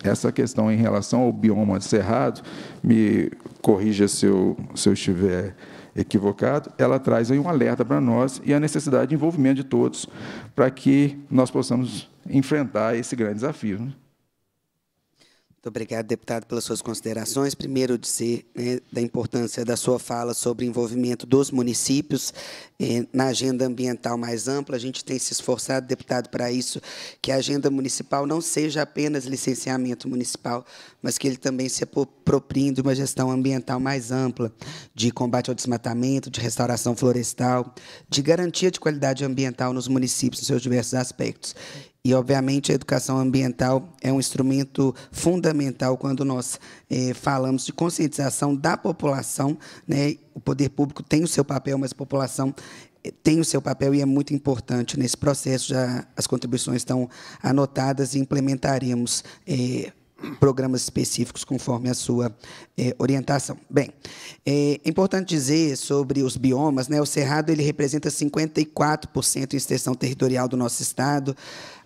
essa questão em relação ao bioma cerrado, me corrija se eu, se eu estiver equivocado, ela traz aí um alerta para nós e a necessidade de envolvimento de todos para que nós possamos enfrentar esse grande desafio. Né? Muito obrigado, deputado, pelas suas considerações. Primeiro, dizer né, da importância da sua fala sobre o envolvimento dos municípios eh, na agenda ambiental mais ampla. A gente tem se esforçado, deputado, para isso, que a agenda municipal não seja apenas licenciamento municipal, mas que ele também se aproprie de uma gestão ambiental mais ampla, de combate ao desmatamento, de restauração florestal, de garantia de qualidade ambiental nos municípios, nos seus diversos aspectos. E, obviamente, a educação ambiental é um instrumento fundamental quando nós é, falamos de conscientização da população. Né? O poder público tem o seu papel, mas a população eh, tem o seu papel e é muito importante. Nesse processo, já as contribuições estão anotadas e implementaremos é, programas específicos conforme a sua orientação. Bem, é importante dizer sobre os biomas, né? O cerrado ele representa 54% em extensão territorial do nosso estado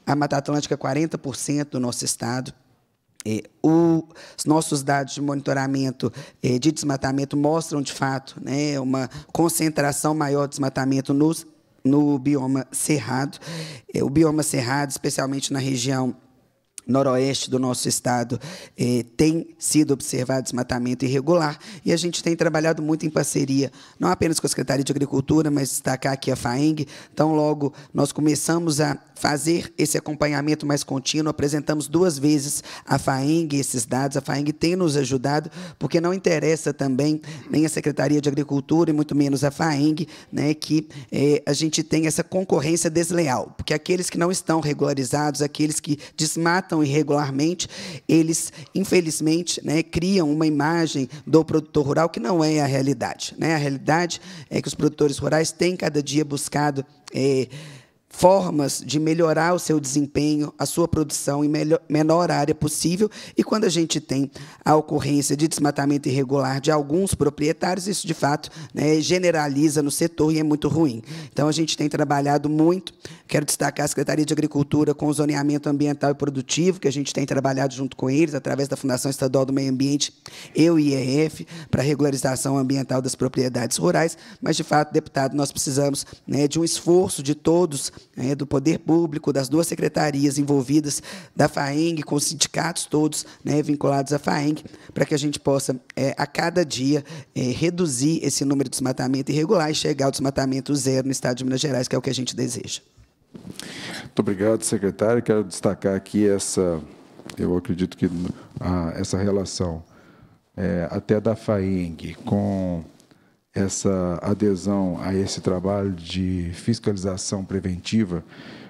a Mata Atlântica 40% é do nosso estado. É, o, os nossos dados de monitoramento é, de desmatamento mostram, de fato, né, uma concentração maior de desmatamento nos, no bioma cerrado. É, o bioma cerrado, especialmente na região noroeste do nosso estado eh, tem sido observado desmatamento irregular e a gente tem trabalhado muito em parceria, não apenas com a Secretaria de Agricultura, mas destacar aqui a FAENG. Então, logo nós começamos a fazer esse acompanhamento mais contínuo, apresentamos duas vezes a FAENG esses dados, a FAENG tem nos ajudado, porque não interessa também nem a Secretaria de Agricultura e muito menos a FAENG né, que eh, a gente tem essa concorrência desleal, porque aqueles que não estão regularizados, aqueles que desmatam irregularmente, eles, infelizmente, né, criam uma imagem do produtor rural que não é a realidade. Né? A realidade é que os produtores rurais têm cada dia buscado. Eh, formas de melhorar o seu desempenho, a sua produção em melhor, menor área possível. E quando a gente tem a ocorrência de desmatamento irregular de alguns proprietários, isso de fato né, generaliza no setor e é muito ruim. Então a gente tem trabalhado muito. Quero destacar a Secretaria de Agricultura com o zoneamento ambiental e produtivo, que a gente tem trabalhado junto com eles, através da Fundação Estadual do Meio Ambiente, eu e IEF, para regularização ambiental das propriedades rurais. Mas, de fato, deputado, nós precisamos né, de um esforço de todos né, do poder público, das duas secretarias envolvidas, da FAENG, com os sindicatos todos né, vinculados à FAENG, para que a gente possa, é, a cada dia, é, reduzir esse número de desmatamento irregular e chegar ao desmatamento zero no Estado de Minas Gerais, que é o que a gente deseja. Muito obrigado, secretário. Quero destacar aqui essa, eu acredito que ah, essa relação é, até da FAENG com essa adesão a esse trabalho de fiscalização preventiva,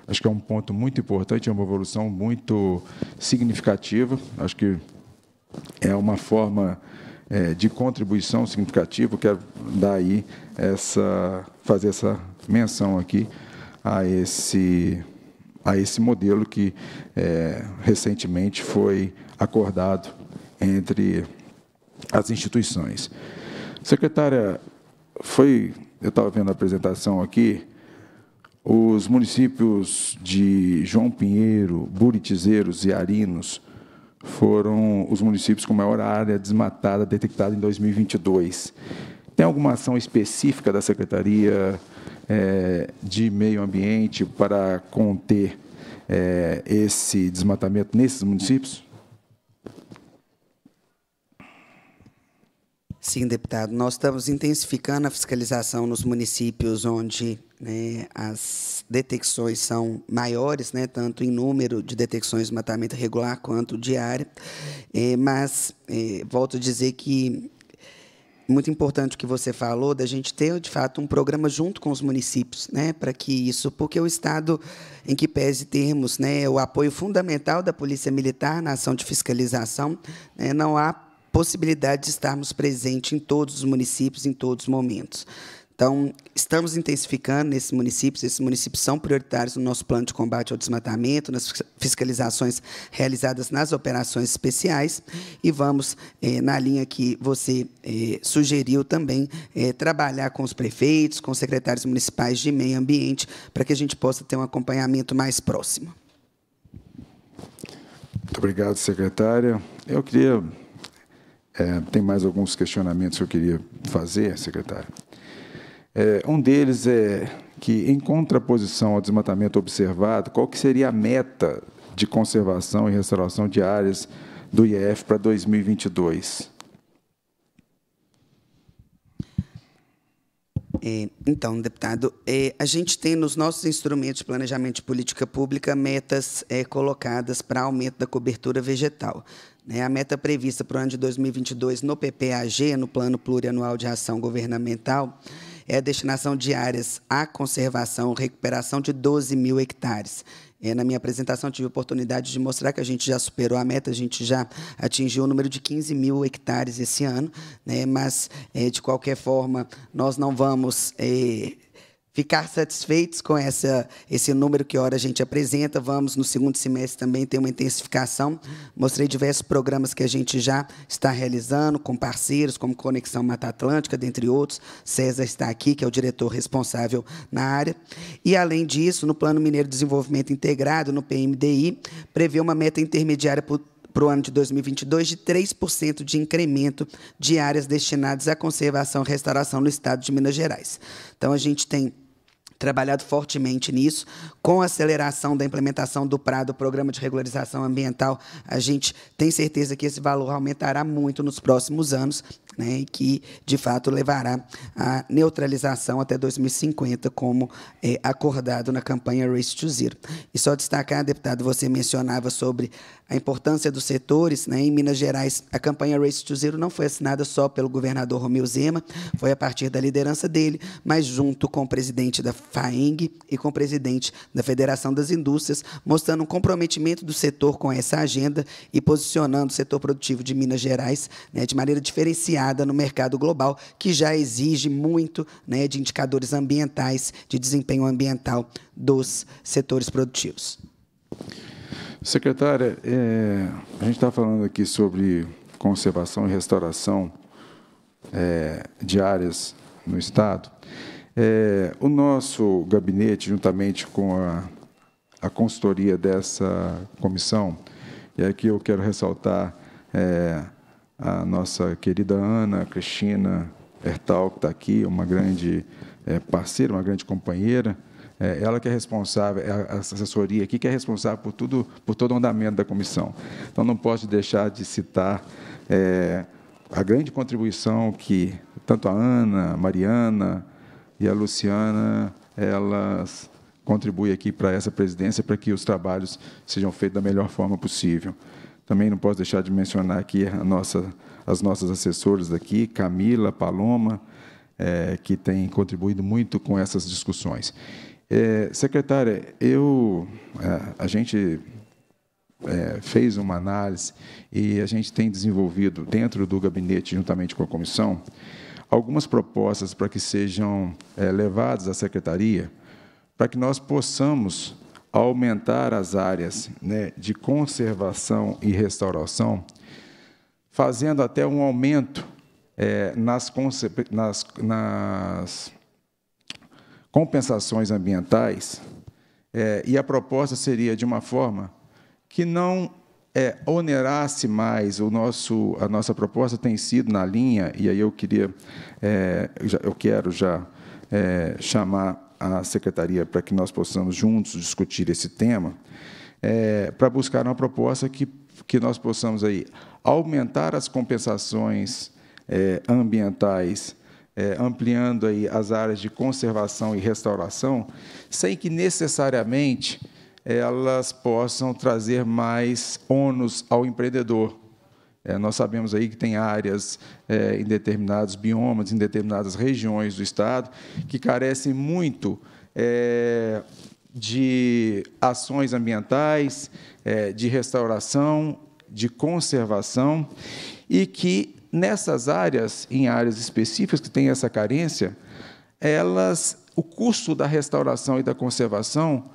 acho que é um ponto muito importante, é uma evolução muito significativa. Acho que é uma forma é, de contribuição significativa. Quero dar aí essa, fazer essa menção aqui a esse a esse modelo que é, recentemente foi acordado entre as instituições. Secretária foi, eu estava vendo a apresentação aqui, os municípios de João Pinheiro, Buritizeiros e Arinos foram os municípios com maior área desmatada detectada em 2022. Tem alguma ação específica da Secretaria é, de Meio Ambiente para conter é, esse desmatamento nesses municípios? Sim, deputado. Nós estamos intensificando a fiscalização nos municípios onde né, as detecções são maiores, né, tanto em número de detecções de matamento regular quanto diário É, mas, é, volto a dizer que muito importante o que você falou da gente ter de fato um programa junto com os municípios, né, para que isso, porque o estado em que pese termos, né, o apoio fundamental da polícia militar na ação de fiscalização, né, não há possibilidade de estarmos presentes em todos os municípios, em todos os momentos. Então, estamos intensificando nesses municípios, esses municípios são prioritários no nosso plano de combate ao desmatamento, nas fiscalizações realizadas nas operações especiais, e vamos, eh, na linha que você eh, sugeriu também, eh, trabalhar com os prefeitos, com os secretários municipais de meio ambiente, para que a gente possa ter um acompanhamento mais próximo. Muito obrigado, secretária. Eu queria é, tem mais alguns questionamentos que eu queria fazer, secretário. É, um deles é que, em contraposição ao desmatamento observado, qual que seria a meta de conservação e restauração de áreas do IEF para 2022? É, então, deputado, é, a gente tem nos nossos instrumentos de planejamento de política pública metas é, colocadas para aumento da cobertura vegetal. Né, a meta prevista para o ano de 2022 no PPAG, no Plano Plurianual de Ação Governamental, é a destinação de áreas à conservação, recuperação de 12 mil hectares. É, na minha apresentação, tive a oportunidade de mostrar que a gente já superou a meta, a gente já atingiu o número de 15 mil hectares esse ano, né? mas, é, de qualquer forma, nós não vamos é, ficar satisfeitos com essa, esse número que hora a gente apresenta. Vamos, no segundo semestre, também ter uma intensificação. Mostrei diversos programas que a gente já está realizando com parceiros, como Conexão Mata Atlântica, dentre outros. César está aqui, que é o diretor responsável na área. E, além disso, no Plano Mineiro de Desenvolvimento Integrado, no PMDI, prevê uma meta intermediária por para o ano de 2022 de 3% de incremento de áreas destinadas à conservação e restauração no estado de Minas Gerais. Então, a gente tem trabalhado fortemente nisso. Com a aceleração da implementação do PRA, do Programa de Regularização Ambiental, a gente tem certeza que esse valor aumentará muito nos próximos anos né, e que, de fato, levará à neutralização até 2050, como é, acordado na campanha Race to Zero. E só destacar, deputado, você mencionava sobre a importância dos setores. Né, em Minas Gerais, a campanha Race to Zero não foi assinada só pelo governador Romeu Zema, foi a partir da liderança dele, mas junto com o presidente da FAENG e com o presidente da Federação das Indústrias, mostrando um comprometimento do setor com essa agenda e posicionando o setor produtivo de Minas Gerais né, de maneira diferenciada no mercado global, que já exige muito né, de indicadores ambientais, de desempenho ambiental dos setores produtivos. Secretária, é, a gente está falando aqui sobre conservação e restauração é, de áreas no Estado. É, o nosso gabinete, juntamente com a, a consultoria dessa comissão, e aqui eu quero ressaltar é, a nossa querida Ana Cristina Hertal, que está aqui, uma grande é, parceira, uma grande companheira. É, ela que é responsável, é a assessoria aqui que é responsável por tudo, por todo o andamento da comissão. Então não posso deixar de citar é, a grande contribuição que tanto a Ana, a Mariana e a Luciana elas contribuem aqui para essa presidência para que os trabalhos sejam feitos da melhor forma possível. Também não posso deixar de mencionar aqui a nossa, as nossas assessoras aqui, Camila, Paloma, é, que têm contribuído muito com essas discussões. É, secretária, eu, é, a gente é, fez uma análise e a gente tem desenvolvido dentro do gabinete, juntamente com a comissão, algumas propostas para que sejam é, levadas à secretaria, para que nós possamos aumentar as áreas né, de conservação e restauração, fazendo até um aumento é, nas, nas, nas, compensações ambientais. É, e a proposta seria de uma forma que não é, onerasse mais o nosso a nossa proposta tem sido na linha e aí eu queria é, eu quero já é, chamar à secretaria para que nós possamos juntos discutir esse tema, é, para buscar uma proposta que, que nós possamos aí aumentar as compensações é, ambientais, é, ampliando aí as áreas de conservação e restauração, sem que necessariamente elas possam trazer mais ônus ao empreendedor. É, nós sabemos aí que tem áreas é, em determinados biomas, em determinadas regiões do estado, que carecem muito é, de ações ambientais, é, de restauração, de conservação, e que nessas áreas, em áreas específicas que têm essa carência, elas, o custo da restauração e da conservação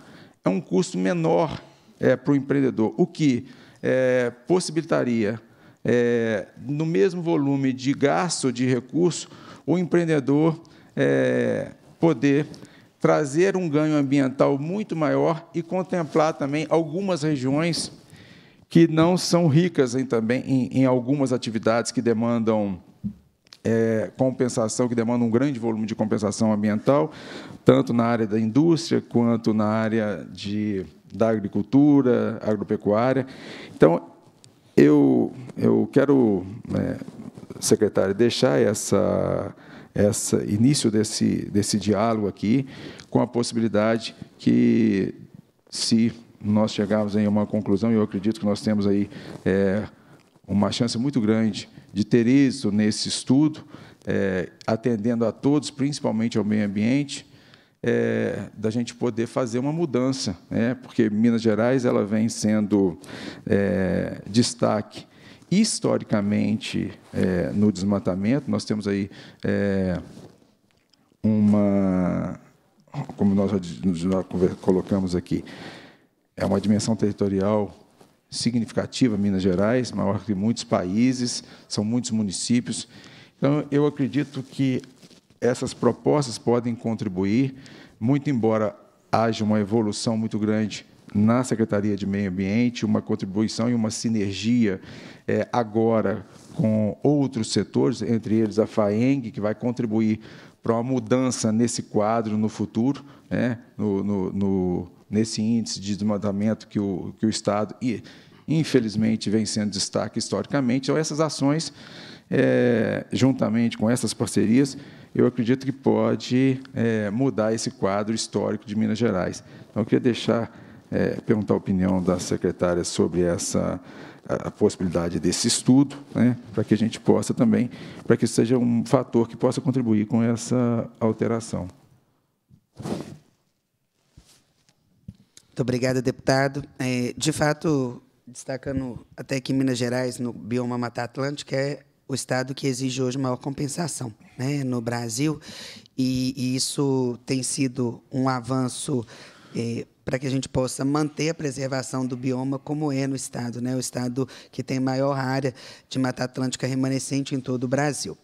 é um custo menor é, para o empreendedor, o que é, possibilitaria é, no mesmo volume de gasto de recurso, o empreendedor é, poder trazer um ganho ambiental muito maior e contemplar também algumas regiões que não são ricas em, também em, em algumas atividades que demandam é, compensação, que demandam um grande volume de compensação ambiental, tanto na área da indústria quanto na área de, da agricultura, agropecuária. Então, eu, eu quero, é, secretário, deixar essa, essa início desse, desse diálogo aqui com a possibilidade que, se nós chegarmos em uma conclusão, e eu acredito que nós temos aí é, uma chance muito grande de ter isso nesse estudo, é, atendendo a todos, principalmente ao meio ambiente, é, da gente poder fazer uma mudança, né? porque Minas Gerais ela vem sendo é, destaque historicamente é, no desmatamento. Nós temos aí é, uma, como nós já colocamos aqui, é uma dimensão territorial significativa, Minas Gerais, maior que muitos países, são muitos municípios. Então, eu acredito que essas propostas podem contribuir, muito embora haja uma evolução muito grande na Secretaria de Meio Ambiente, uma contribuição e uma sinergia é, agora com outros setores, entre eles a FAENG, que vai contribuir para uma mudança nesse quadro no futuro, né, no, no, no, nesse índice de desmatamento que o, que o Estado, e, infelizmente, vem sendo destaque historicamente. Então, essas ações, é, juntamente com essas parcerias, eu acredito que pode é, mudar esse quadro histórico de Minas Gerais. Então, eu queria deixar, é, perguntar a opinião da secretária sobre essa a, possibilidade desse estudo, né, para que a gente possa também, para que isso seja um fator que possa contribuir com essa alteração. Muito obrigada, deputado. É, de fato, destacando até que Minas Gerais, no bioma Mata Atlântica, é o estado que exige hoje maior compensação né, no Brasil, e, e isso tem sido um avanço eh, para que a gente possa manter a preservação do bioma como é no estado, né, o estado que tem maior área de Mata Atlântica remanescente em todo o Brasil.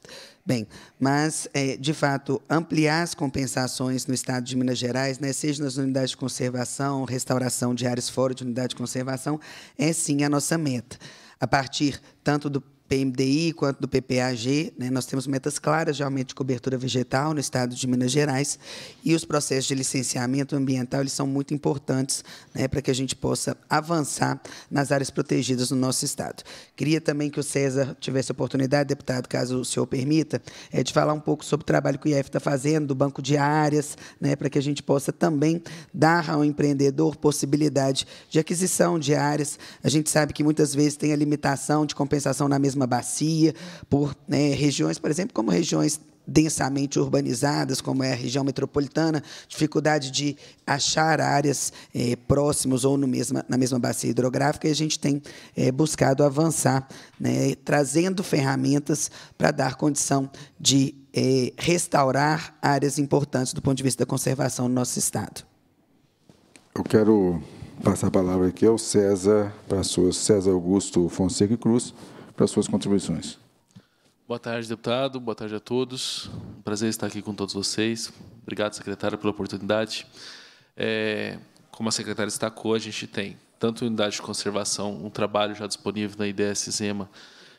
Bem, mas, eh, de fato, ampliar as compensações no Estado de Minas Gerais, né, seja nas unidades de conservação, restauração de áreas fora de unidade de conservação, é sim a nossa meta a partir tanto do PMDI quanto do PPAG, né, nós temos metas claras de aumento de cobertura vegetal no estado de Minas Gerais e os processos de licenciamento ambiental eles são muito importantes né, para que a gente possa avançar nas áreas protegidas no nosso estado. Queria também que o César tivesse a oportunidade, deputado, caso o senhor permita, é, de falar um pouco sobre o trabalho que o IEF está fazendo, do banco de áreas, né, para que a gente possa também dar ao empreendedor possibilidade de aquisição de áreas. A gente sabe que muitas vezes tem a limitação de compensação na mesma mesma bacia, por né, regiões, por exemplo, como regiões densamente urbanizadas, como é a região metropolitana, dificuldade de achar áreas é, próximas ou no mesma, na mesma bacia hidrográfica, e a gente tem é, buscado avançar, né, trazendo ferramentas para dar condição de é, restaurar áreas importantes do ponto de vista da conservação no nosso Estado. Eu quero passar a palavra aqui ao César, para César Augusto Fonseca Cruz, para suas contribuições. Boa tarde, deputado. Boa tarde a todos. Um prazer estar aqui com todos vocês. Obrigado, secretário, pela oportunidade. É, como a secretária destacou, a gente tem tanto unidade de conservação, um trabalho já disponível na IDS Zema,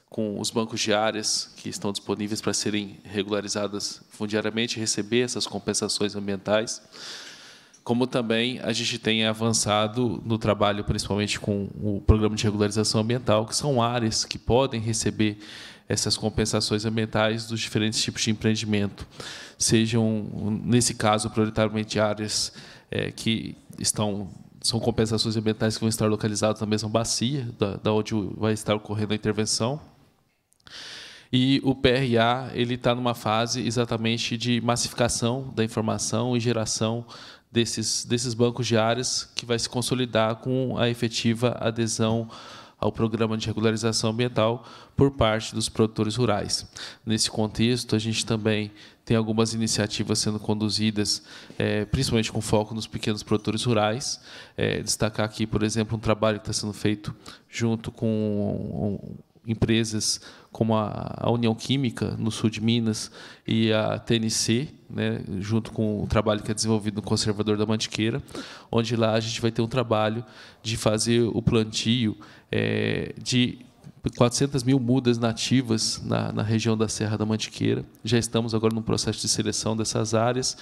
com os bancos de áreas que estão disponíveis para serem regularizadas fundiariamente e receber essas compensações ambientais como também a gente tem avançado no trabalho, principalmente com o programa de regularização ambiental, que são áreas que podem receber essas compensações ambientais dos diferentes tipos de empreendimento, sejam, nesse caso, prioritariamente áreas é, que estão são compensações ambientais que vão estar localizadas na mesma bacia, da, da onde vai estar ocorrendo a intervenção. E o PRA ele está numa fase exatamente de massificação da informação e geração desses, desses bancos de áreas que vai se consolidar com a efetiva adesão ao programa de regularização ambiental por parte dos produtores rurais. Nesse contexto, a gente também tem algumas iniciativas sendo conduzidas, é, principalmente com foco nos pequenos produtores rurais. É, destacar aqui, por exemplo, um trabalho que está sendo feito junto com empresas como a, União Química, no sul de Minas, e a TNC, né, junto com o trabalho que é desenvolvido no Conservador da Mantiqueira, onde lá a gente vai ter um trabalho de fazer o plantio é, de 400 mil mudas nativas na, na, região da Serra da Mantiqueira. Já estamos agora no processo de seleção dessas áreas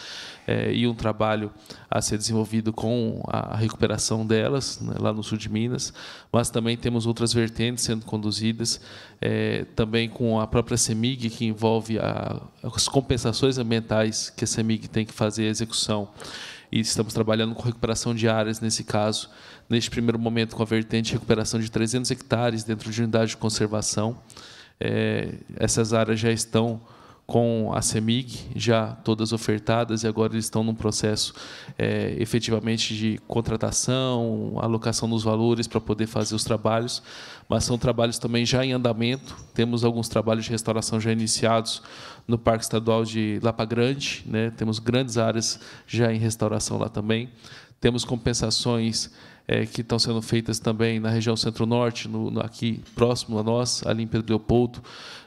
é, e um trabalho a ser desenvolvido com a recuperação delas, né, lá no sul de Minas. Mas também temos outras vertentes sendo conduzidas, é, também com a própria CEMIG, que envolve a, as compensações ambientais que a CEMIG tem que fazer a execução e estamos trabalhando com recuperação de áreas nesse caso, neste primeiro momento com a vertente recuperação de 300 hectares dentro de unidade de conservação. É, essas áreas já estão com a CEMIG, já todas ofertadas, e agora eles estão num processo é, efetivamente de contratação, alocação dos valores para poder fazer os trabalhos, mas são trabalhos também já em andamento, temos alguns trabalhos de restauração já iniciados no Parque Estadual de Lapa Grande, né? temos grandes áreas já em restauração lá também. Temos compensações é, que estão sendo feitas também na região centro-norte, aqui próximo a nós, ali em Pedro Leopoldo,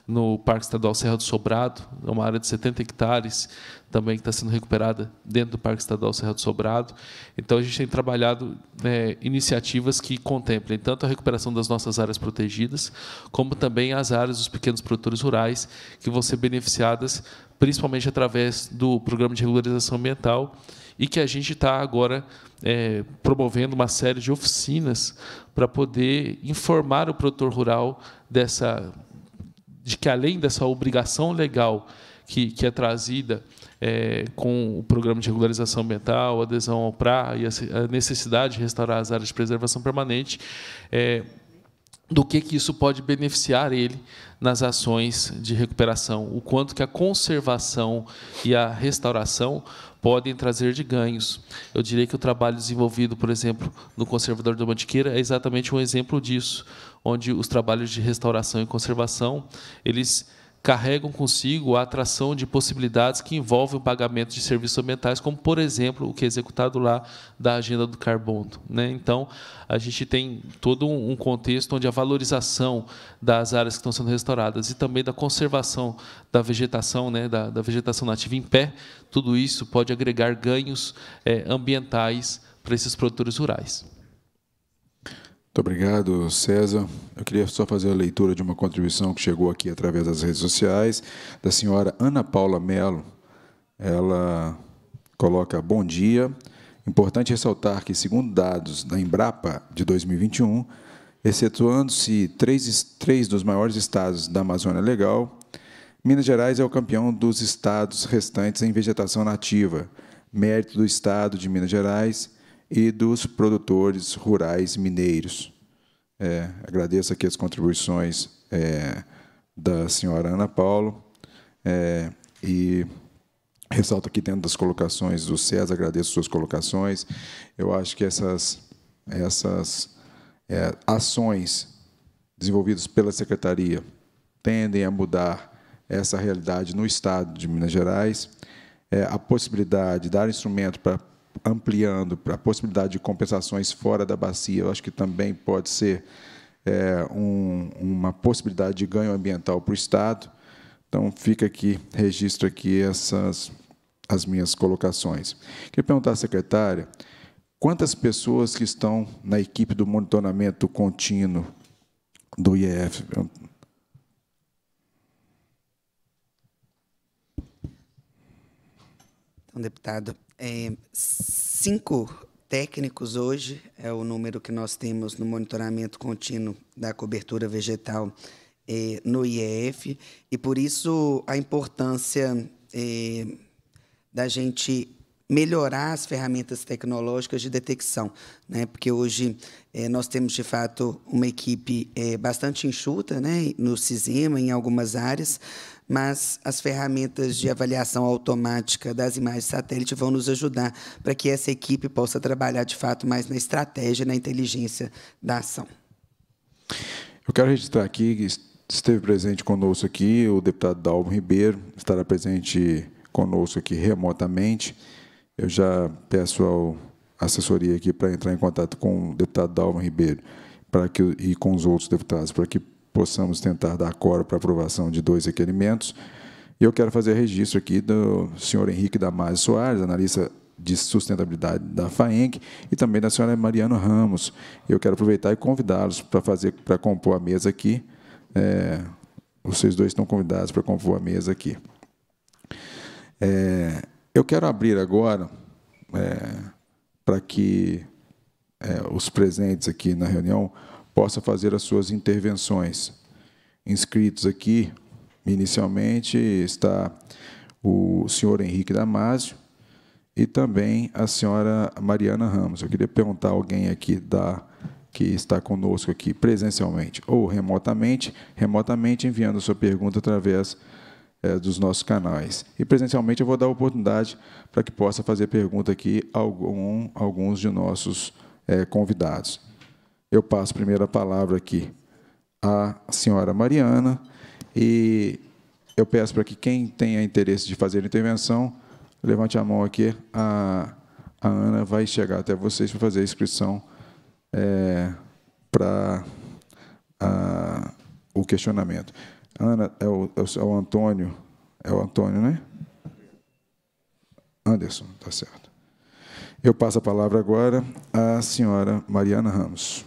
no Parque Estadual Serra do Sobrado, é uma área de 70 hectares também que está sendo recuperada dentro do Parque Estadual Serra do Sobrado. Então, a gente tem trabalhado é, iniciativas que contemplem tanto a recuperação das nossas áreas protegidas, como também as áreas dos pequenos produtores rurais, que vão ser beneficiadas principalmente através do Programa de Regularização Ambiental, e que a gente está agora é, promovendo uma série de oficinas para poder informar o produtor rural dessa de que, além dessa obrigação legal que, que é trazida é, com o programa de regularização ambiental, adesão ao PRA e a, necessidade de restaurar as áreas de preservação permanente, é, do que, que isso pode beneficiar ele nas ações de recuperação, o quanto que a conservação e a restauração podem trazer de ganhos. Eu diria que o trabalho desenvolvido, por exemplo, no Conservador da Mantiqueira é exatamente um exemplo disso onde os trabalhos de restauração e conservação, eles carregam consigo a atração de possibilidades que envolvem o pagamento de serviços ambientais, como, por exemplo, o que é executado lá da Agenda do Carbono. Né? Então, a gente tem todo um contexto onde a valorização das áreas que estão sendo restauradas e também da conservação da vegetação, né? da, vegetação nativa em pé, tudo isso pode agregar ganhos eh, ambientais para esses produtores rurais. Muito obrigado, César. Eu queria só fazer a leitura de uma contribuição que chegou aqui através das redes sociais, da senhora Ana Paula Melo. Ela coloca: Bom dia. Importante ressaltar que, segundo dados da Embrapa de 2021, excetuando-se três, três dos maiores estados da Amazônia Legal, Minas Gerais é o campeão dos estados restantes em vegetação nativa. Mérito do estado de Minas Gerais e dos produtores rurais mineiros. É, agradeço aqui as contribuições é, da senhora Ana Paulo é, e ressalto aqui dentro das colocações do César, agradeço suas colocações. Eu acho que essas, essas é, ações desenvolvidas pela Secretaria tendem a mudar essa realidade no Estado de Minas Gerais, é, a possibilidade de dar instrumento para ampliando a possibilidade de compensações fora da bacia, eu acho que também pode ser é, um, uma possibilidade de ganho ambiental para o Estado. Então, fica aqui, registro aqui essas as minhas colocações. Queria perguntar à secretária, quantas pessoas que estão na equipe do monitoramento contínuo do IEF? Então, deputado, é, cinco técnicos hoje é o número que nós temos no monitoramento contínuo da cobertura vegetal é, no IEF, e por isso a importância é, da gente melhorar as ferramentas tecnológicas de detecção, né? Porque hoje é, nós temos de fato uma equipe é, bastante enxuta, né? No CISEMA, em algumas áreas, mas as ferramentas de avaliação automática das imagens satélite vão nos ajudar para que essa equipe possa trabalhar de fato mais na estratégia, na inteligência da ação. Eu quero registrar aqui que esteve presente conosco aqui o deputado Dalmo Ribeiro, estará presente conosco aqui remotamente. Eu já peço ao assessoria aqui para entrar em contato com o deputado Dalmo Ribeiro para que, e com os outros deputados, para que possamos tentar dar coro para aprovação de dois requerimentos. E eu quero fazer registro aqui do senhor Henrique Damasio Soares, analista de sustentabilidade da FAENC, e também da senhora Mariano Ramos. Eu quero aproveitar e convidá-los para fazer, para compor a mesa aqui. É, vocês dois estão convidados para compor a mesa aqui. É, eu quero abrir agora é, para que é, os presentes aqui na reunião possa fazer as suas intervenções. Inscritos aqui, inicialmente, está o senhor Henrique Damasio e também a senhora Mariana Ramos. Eu queria perguntar a alguém aqui da que está conosco aqui presencialmente ou remotamente, remotamente enviando a sua pergunta através é, dos nossos canais. E presencialmente eu vou dar a oportunidade para que possa fazer pergunta aqui a algum, alguns de nossos é, convidados eu passo primeiro a palavra aqui à senhora Mariana e eu peço para que quem tenha interesse de fazer intervenção levante a mão aqui. A, a Ana vai chegar até vocês para fazer a inscrição é, para a, o questionamento. Ana, é o, é o é Antônio, é o Antônio, né? Anderson, tá certo. Eu passo a palavra agora à senhora Mariana Ramos.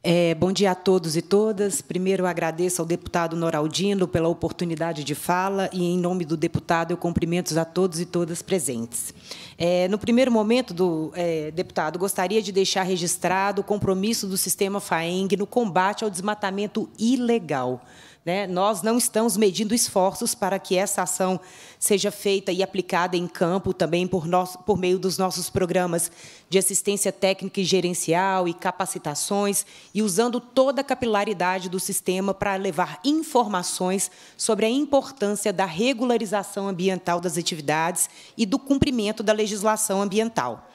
É, bom dia a todos e todas. Primeiro, agradeço ao deputado Noraldino pela oportunidade de fala e, em nome do deputado, eu cumprimento a todos e todas presentes. É, no primeiro momento, do é, deputado, gostaria de deixar registrado o compromisso do sistema FAENG no combate ao desmatamento ilegal. Né? Nós não estamos medindo esforços para que essa ação seja feita e aplicada em campo também por, por meio dos nossos programas de assistência técnica e gerencial e capacitações e usando toda a capilaridade do sistema para levar informações sobre a importância da regularização ambiental das atividades e do cumprimento da legislação ambiental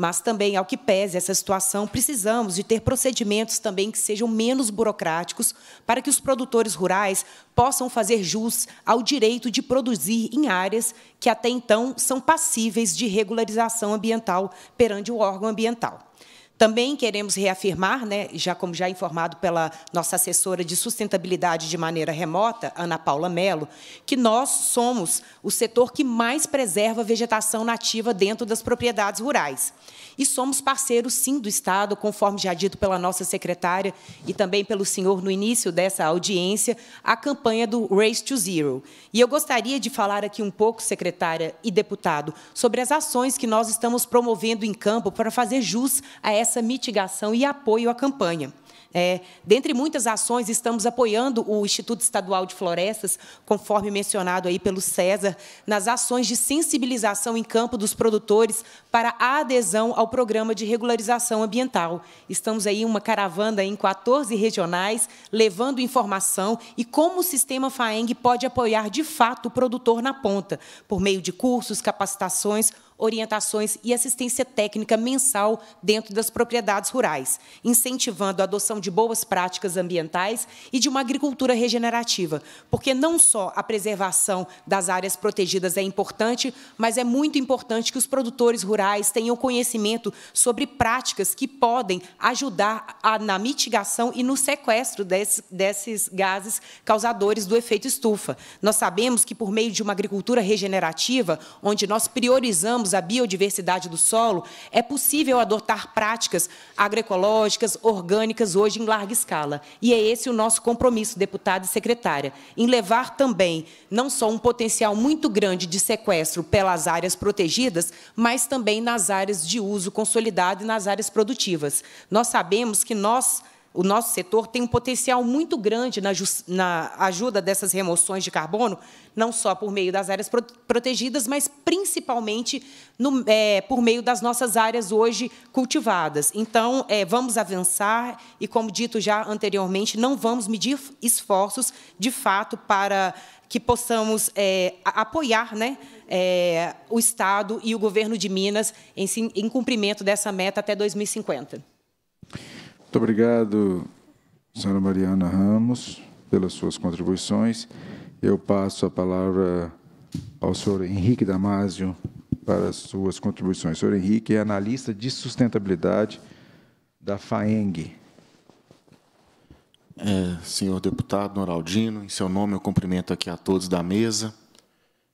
mas também, ao que pese essa situação, precisamos de ter procedimentos também que sejam menos burocráticos para que os produtores rurais possam fazer jus ao direito de produzir em áreas que até então são passíveis de regularização ambiental perante o órgão ambiental. Também queremos reafirmar, né, já como já informado pela nossa assessora de sustentabilidade de maneira remota, Ana Paula Mello, que nós somos o setor que mais preserva a vegetação nativa dentro das propriedades rurais. E somos parceiros, sim, do Estado, conforme já dito pela nossa secretária e também pelo senhor no início dessa audiência, a campanha do Race to Zero. E eu gostaria de falar aqui um pouco, secretária e deputado, sobre as ações que nós estamos promovendo em campo para fazer jus a essa essa mitigação e apoio à campanha. É, dentre muitas ações, estamos apoiando o Instituto Estadual de Florestas, conforme mencionado aí pelo César, nas ações de sensibilização em campo dos produtores para a adesão ao programa de regularização ambiental. Estamos aí uma caravana em 14 regionais, levando informação e como o sistema FAENG pode apoiar de fato o produtor na ponta, por meio de cursos, capacitações orientações e assistência técnica mensal dentro das propriedades rurais, incentivando a adoção de boas práticas ambientais e de uma agricultura regenerativa, porque não só a preservação das áreas protegidas é importante, mas é muito importante que os produtores rurais tenham conhecimento sobre práticas que podem ajudar a, na mitigação e no sequestro desse, desses gases causadores do efeito estufa. Nós sabemos que, por meio de uma agricultura regenerativa, onde nós priorizamos a biodiversidade do solo, é possível adotar práticas agroecológicas, orgânicas, hoje em larga escala. E é esse o nosso compromisso, deputada e secretária, em levar também não só um potencial muito grande de sequestro pelas áreas protegidas, mas também nas áreas de uso consolidado e nas áreas produtivas. Nós sabemos que nós o nosso setor tem um potencial muito grande na, na, ajuda dessas remoções de carbono, não só por meio das áreas pro protegidas, mas principalmente no, é, por meio das nossas áreas hoje cultivadas. Então, é, vamos avançar e, como dito já anteriormente, não vamos medir esforços, de fato, para que possamos é, apoiar né, é, o Estado e o governo de Minas em, em cumprimento dessa meta até 2050. Muito obrigado, senhora Mariana Ramos, pelas suas contribuições. Eu passo a palavra ao senhor Henrique Damásio para as suas contribuições. senhor Henrique é analista de sustentabilidade da FAENG. É, senhor deputado Noraldino, em seu nome eu cumprimento aqui a todos da mesa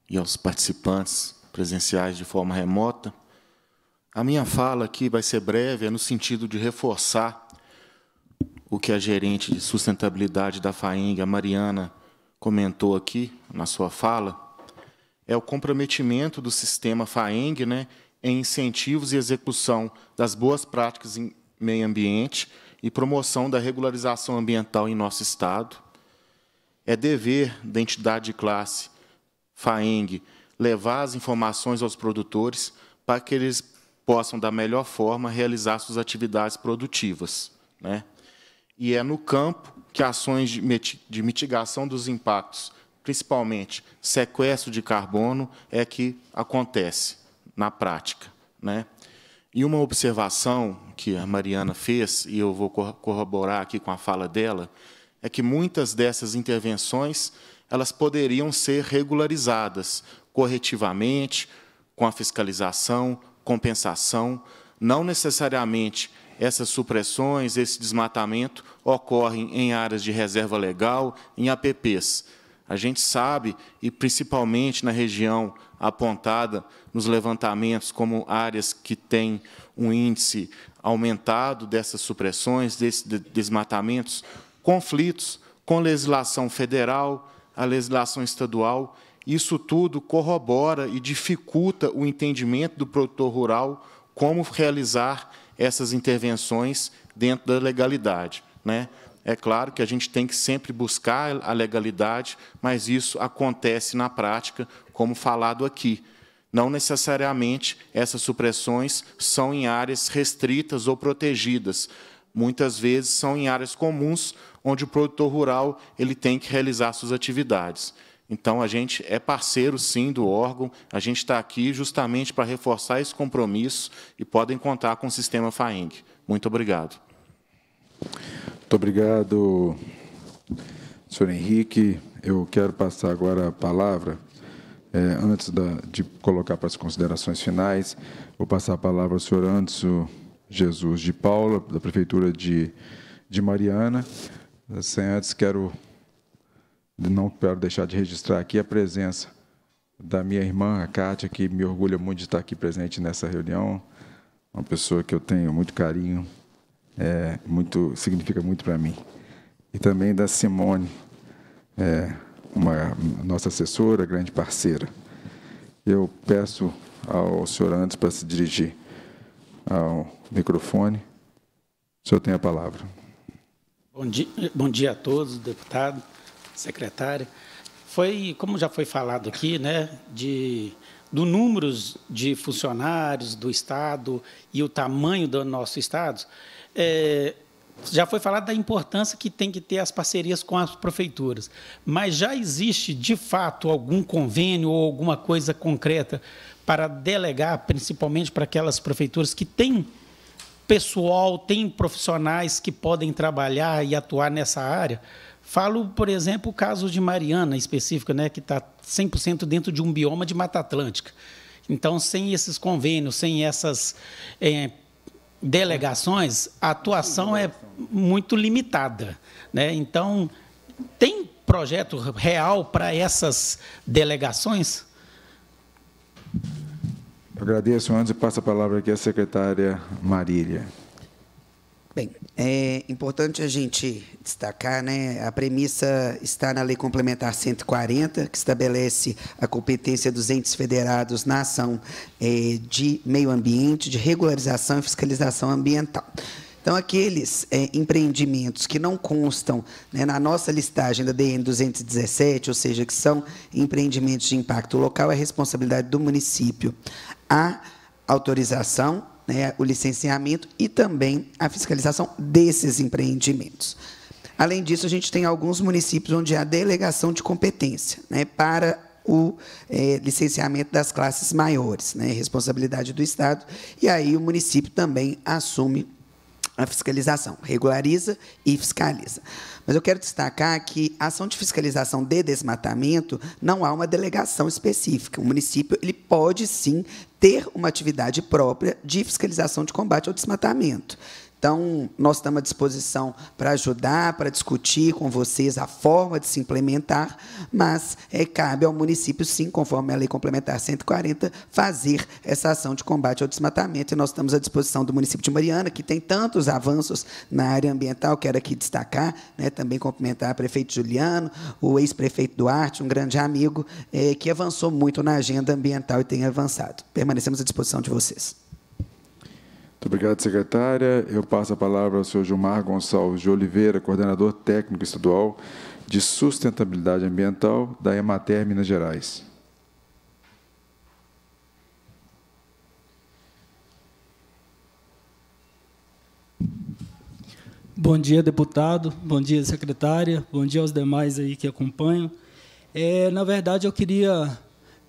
e aos participantes presenciais de forma remota. A minha fala aqui vai ser breve, é no sentido de reforçar o que a gerente de sustentabilidade da FAENG, a Mariana, comentou aqui na sua fala, é o comprometimento do sistema FAENG né, em incentivos e execução das boas práticas em meio ambiente e promoção da regularização ambiental em nosso Estado. É dever da entidade de classe FAENG levar as informações aos produtores para que eles possam, da melhor forma, realizar suas atividades produtivas. Né? E é no campo que ações de mitigação dos impactos, principalmente sequestro de carbono, é que acontece na prática. Né? E uma observação que a Mariana fez, e eu vou corroborar aqui com a fala dela, é que muitas dessas intervenções elas poderiam ser regularizadas corretivamente, com a fiscalização, compensação, não necessariamente essas supressões, esse desmatamento ocorrem em áreas de reserva legal, em APPs. A gente sabe, e principalmente na região apontada nos levantamentos como áreas que têm um índice aumentado dessas supressões, desses desmatamentos, conflitos com legislação federal, a legislação estadual, isso tudo corrobora e dificulta o entendimento do produtor rural como realizar essas intervenções dentro da legalidade. Né? É claro que a gente tem que sempre buscar a legalidade, mas isso acontece na prática, como falado aqui. Não necessariamente essas supressões são em áreas restritas ou protegidas. Muitas vezes são em áreas comuns, onde o produtor rural ele tem que realizar suas atividades. Então, a gente é parceiro, sim, do órgão, a gente está aqui justamente para reforçar esse compromisso e podem contar com o sistema FAENG. Muito obrigado. Muito obrigado, senhor Henrique. Eu quero passar agora a palavra, é, antes da, de colocar para as considerações finais, vou passar a palavra ao senhor Anderson Jesus de Paula, da Prefeitura de, de Mariana. Sem antes, quero não quero deixar de registrar aqui a presença da minha irmã, a Kátia, que me orgulha muito de estar aqui presente nessa reunião, uma pessoa que eu tenho muito carinho, é, muito significa muito para mim. E também da Simone, é, uma nossa assessora, grande parceira. Eu peço ao senhor antes para se dirigir ao microfone. O senhor tem a palavra. Bom dia, bom dia a todos, deputado secretária, foi, como já foi falado aqui, né, de, do números de funcionários do Estado e o tamanho do nosso Estado, é, já foi falado da importância que tem que ter as parcerias com as prefeituras, mas já existe, de fato, algum convênio ou alguma coisa concreta para delegar, principalmente para aquelas prefeituras que têm pessoal, têm profissionais que podem trabalhar e atuar nessa área? Falo, por exemplo, o caso de Mariana específico né, que está 100% dentro de um bioma de Mata Atlântica. Então, sem esses convênios, sem essas é, delegações, a atuação é muito limitada. Né? Então, tem projeto real para essas delegações? Agradeço antes e passo a palavra aqui à secretária Marília. Bem, é importante a gente destacar, né? A premissa está na Lei Complementar 140, que estabelece a competência dos entes federados na ação é, de meio ambiente, de regularização e fiscalização ambiental. Então, aqueles é, empreendimentos que não constam né, na nossa listagem da DN 217, ou seja, que são empreendimentos de impacto local, é responsabilidade do município a autorização né, o licenciamento e também a fiscalização desses empreendimentos. Além disso, a gente tem alguns municípios onde há delegação de competência né, para o é, licenciamento das classes maiores, né, responsabilidade do Estado, e aí o município também assume a fiscalização, regulariza e fiscaliza. Mas eu quero destacar que a ação de fiscalização de desmatamento não há uma delegação específica. O município ele pode sim ter uma atividade própria de fiscalização de combate ao desmatamento. Então, nós estamos à disposição para ajudar, para discutir com vocês a forma de se implementar, mas é, cabe ao município, sim, conforme a Lei Complementar 140, fazer essa ação de combate ao desmatamento. E nós estamos à disposição do município de Mariana, que tem tantos avanços na área ambiental, quero aqui destacar, né, também cumprimentar o prefeito Juliano, o ex-prefeito Duarte, um grande amigo, é, que avançou muito na agenda ambiental e tem avançado. Permanecemos à disposição de vocês. Muito obrigado, secretária. Eu passo a palavra ao senhor Gilmar Gonçalves de Oliveira, coordenador técnico estadual de sustentabilidade ambiental da Emater Minas Gerais. Bom dia, deputado. Bom dia, secretária. Bom dia aos demais aí que acompanham. É, na verdade, eu queria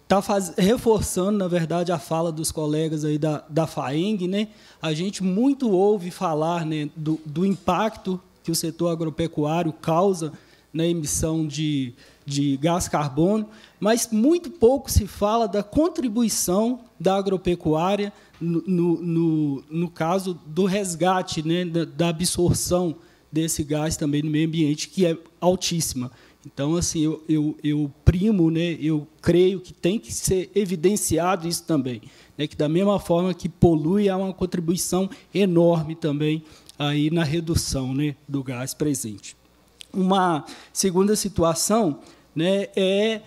está reforçando, na verdade, a fala dos colegas aí da, da FAENG. Né? A gente muito ouve falar né, do, do impacto que o setor agropecuário causa na emissão de, de gás carbono, mas muito pouco se fala da contribuição da agropecuária no, no, no, no caso do resgate, né, da, da absorção desse gás também no meio ambiente, que é altíssima. Então, assim, eu, eu, eu primo, né, eu creio que tem que ser evidenciado isso também, né, que da mesma forma que polui, há uma contribuição enorme também aí na redução né, do gás presente. Uma segunda situação né, é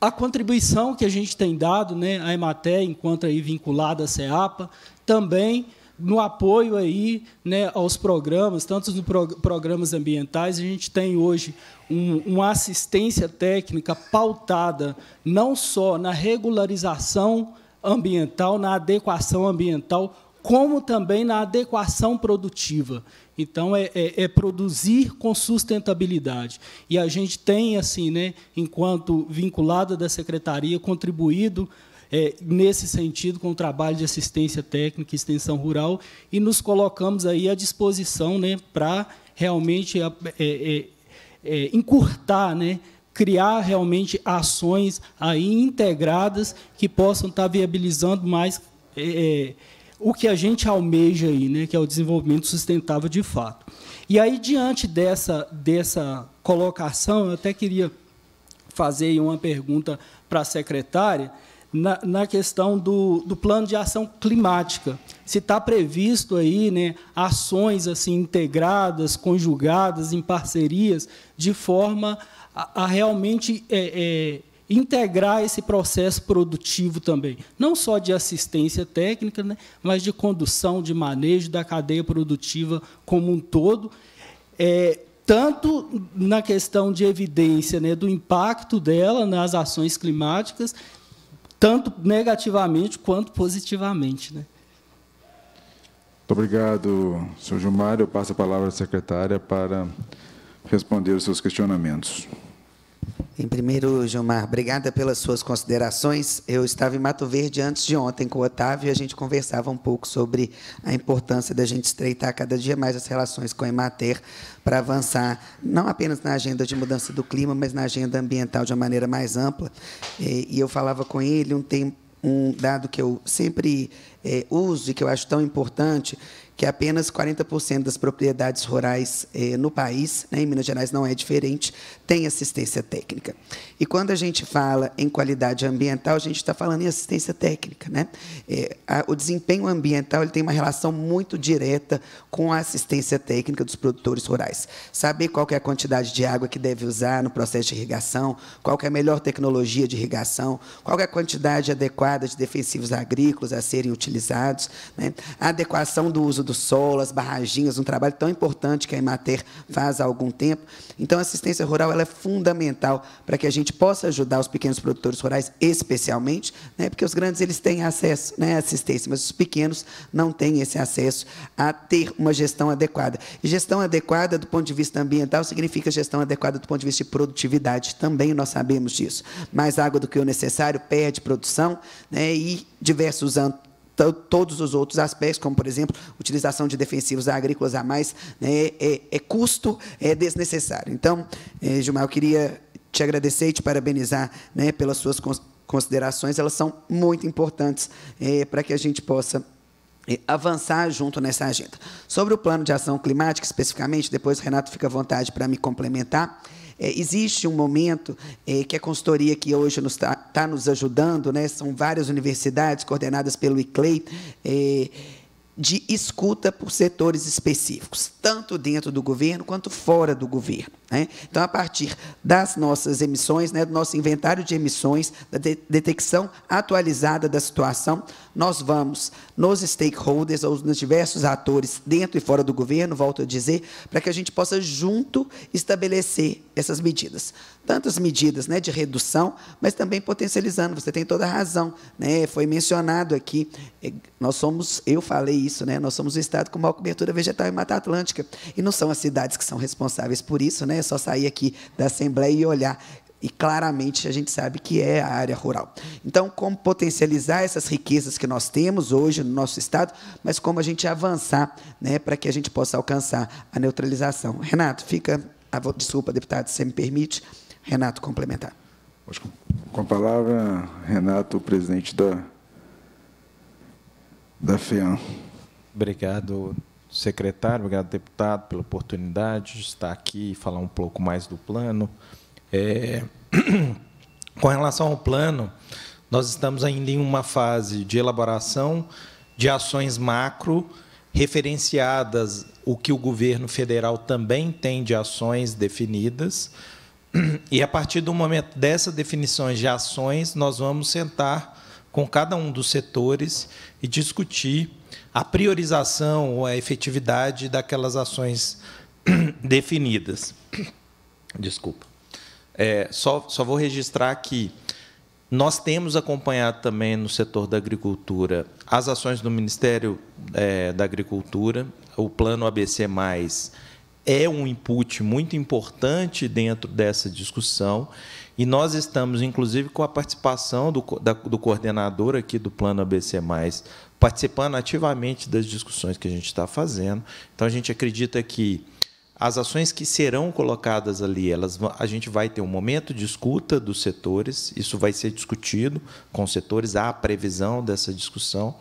a contribuição que a gente tem dado, né, a Ematé, enquanto aí vinculada à CEAPA, também no apoio aí, né, aos programas, tanto nos programas ambientais, a gente tem hoje um, uma assistência técnica pautada não só na regularização ambiental, na adequação ambiental, como também na adequação produtiva. Então, é, é, é, produzir com sustentabilidade. E a gente tem, assim, né, enquanto vinculada da secretaria, contribuído é, nesse sentido, com o trabalho de assistência técnica e extensão rural, e nos colocamos aí à disposição né, para realmente é é, é, é, encurtar, né, criar realmente ações aí integradas que possam estar tá viabilizando mais é, o que a gente almeja aí, né, que é o desenvolvimento sustentável de fato. E aí diante dessa dessa colocação, eu até queria fazer uma pergunta para a secretária, na, na questão do, do plano de ação climática. Se está previsto aí né, ações assim integradas, conjugadas, em parcerias, de forma a, a realmente é, é, integrar esse processo produtivo também, não só de assistência técnica, né, mas de condução, de manejo da cadeia produtiva como um todo, é, tanto na questão de evidência né, do impacto dela nas ações climáticas, tanto negativamente quanto positivamente. Né? Muito obrigado, senhor Gilmar. Eu passo a palavra à secretária para responder os seus questionamentos. Em primeiro, Gilmar, obrigada pelas suas considerações. Eu estava em Mato Verde antes de ontem com o Otávio e a gente conversava um pouco sobre a importância da gente estreitar cada dia mais as relações com a Emater para avançar não apenas na agenda de mudança do clima, mas na agenda ambiental de uma maneira mais ampla. E eu falava com ele um, tempo, um dado que eu sempre eh, uso e que eu acho tão importante, que é apenas 40% das propriedades rurais eh, no país, né, em Minas Gerais não é diferente, tem assistência técnica. E quando a gente fala em qualidade ambiental, a gente está falando em assistência técnica. Né? É, a, o desempenho ambiental ele tem uma relação muito direta com a assistência técnica dos produtores rurais. Saber qual é a quantidade de água que deve usar no processo de irrigação, qual é a melhor tecnologia de irrigação, qual é a quantidade adequada de defensivos agrícolas a serem utilizados, né? a adequação do uso do solo, as barraginhas, um trabalho tão importante que a Emater faz há algum tempo. Então, a assistência rural ela é fundamental para que a gente gente possa ajudar os pequenos produtores rurais, especialmente, né, porque os grandes eles têm acesso né, à assistência, mas os pequenos não têm esse acesso a ter uma gestão adequada. E gestão adequada do ponto de vista ambiental significa gestão adequada do ponto de vista de produtividade, também nós sabemos disso. Mais água do que o necessário perde produção né, e diversos anos todos os outros aspectos, como, por exemplo, utilização de defensivos agrícolas a mais, né, é, é, custo, é desnecessário. Então, é, Gilmar, eu queria te agradecer e te parabenizar né, pelas suas considerações, elas são muito importantes é, para que a gente possa é, avançar junto nessa agenda. Sobre o plano de ação climática, especificamente, depois o Renato fica à vontade para me complementar. É, existe um momento é, que a consultoria que hoje está nos, tá, tá nos ajudando, né, são várias universidades coordenadas pelo ICLEI, é, de escuta por setores específicos, tanto dentro do governo quanto fora do governo. Né? Então, a partir das nossas emissões, né, do nosso inventário de emissões, da de detecção atualizada da situação, nós vamos nos stakeholders, ou nos diversos atores dentro e fora do governo, volto a dizer, para que a gente possa junto estabelecer essas medidas. Tantas medidas né, de redução, mas também potencializando, você tem toda a razão. Né? Foi mencionado aqui, eh, nós somos, eu falei isso, né? nós somos o estado com maior cobertura vegetal em Mata Atlântica, e não são as cidades que são responsáveis por isso, né? né? É só sair aqui da Assembleia e olhar. E claramente a gente sabe que é a área rural. Então, como potencializar essas riquezas que nós temos hoje no nosso estado, mas como a gente avançar né, para que a gente possa alcançar a neutralização. Renato, fica. Desculpa, deputado, se me permite. Renato, complementar. Com a palavra, Renato, presidente da, da FEAM. Obrigado, secretário, obrigado, deputado, pela oportunidade de estar aqui e falar um pouco mais do plano. É... Com relação ao plano, nós estamos ainda em uma fase de elaboração de ações macro referenciadas o que o governo federal também tem de ações definidas. E a partir do momento dessas definições de ações, nós vamos sentar com cada um dos setores e discutir a priorização ou a efetividade daquelas ações definidas. Desculpa. É, só, só vou registrar que nós temos acompanhado também no setor da agricultura as ações do Ministério é, da Agricultura. O plano ABC, é um input muito importante dentro dessa discussão. E nós estamos, inclusive, com a participação do, da, do coordenador aqui do Plano ABC, participando ativamente das discussões que a gente está fazendo. Então, a gente acredita que as ações que serão colocadas ali, elas, a gente vai ter um momento de escuta dos setores, isso vai ser discutido com os setores, há a previsão dessa discussão,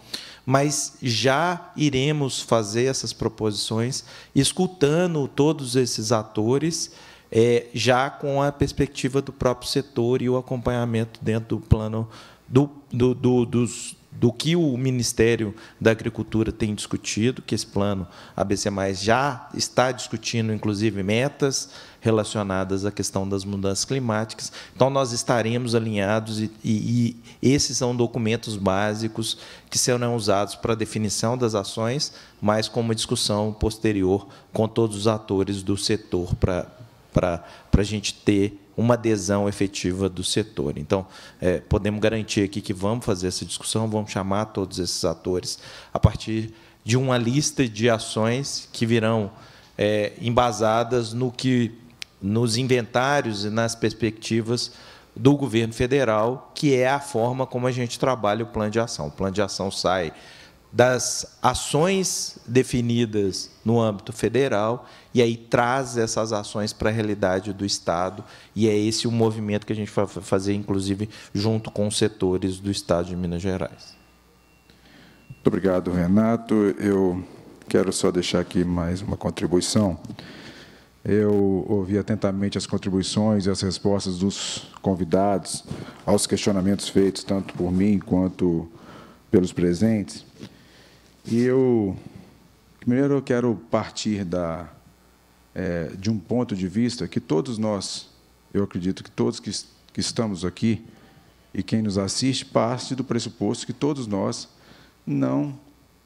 mas já iremos fazer essas proposições escutando todos esses atores, é, já com a perspectiva do próprio setor e o acompanhamento dentro do plano do, do, do, dos, do que o Ministério da Agricultura tem discutido, que esse plano ABC+, já está discutindo, inclusive, metas relacionadas à questão das mudanças climáticas. Então, nós estaremos alinhados e, e, e esses são documentos básicos que serão usados para a definição das ações, mas com uma discussão posterior com todos os atores do setor para, para, para a gente ter uma adesão efetiva do setor. Então, é, podemos garantir aqui que vamos fazer essa discussão, vamos chamar todos esses atores a partir de uma lista de ações que virão é, embasadas no que, nos inventários e nas perspectivas do governo federal, que é a forma como a gente trabalha o plano de ação. O plano de ação sai das ações definidas no âmbito federal e aí traz essas ações para a realidade do Estado. E é esse o movimento que a gente vai fazer, inclusive, junto com os setores do Estado de Minas Gerais. Muito obrigado, Renato. Eu quero só deixar aqui mais uma contribuição. Eu ouvi atentamente as contribuições e as respostas dos convidados aos questionamentos feitos tanto por mim quanto pelos presentes. E eu, primeiro, eu quero partir da, é, de um ponto de vista que todos nós, eu acredito que todos que, que estamos aqui e quem nos assiste, parte do pressuposto que todos nós não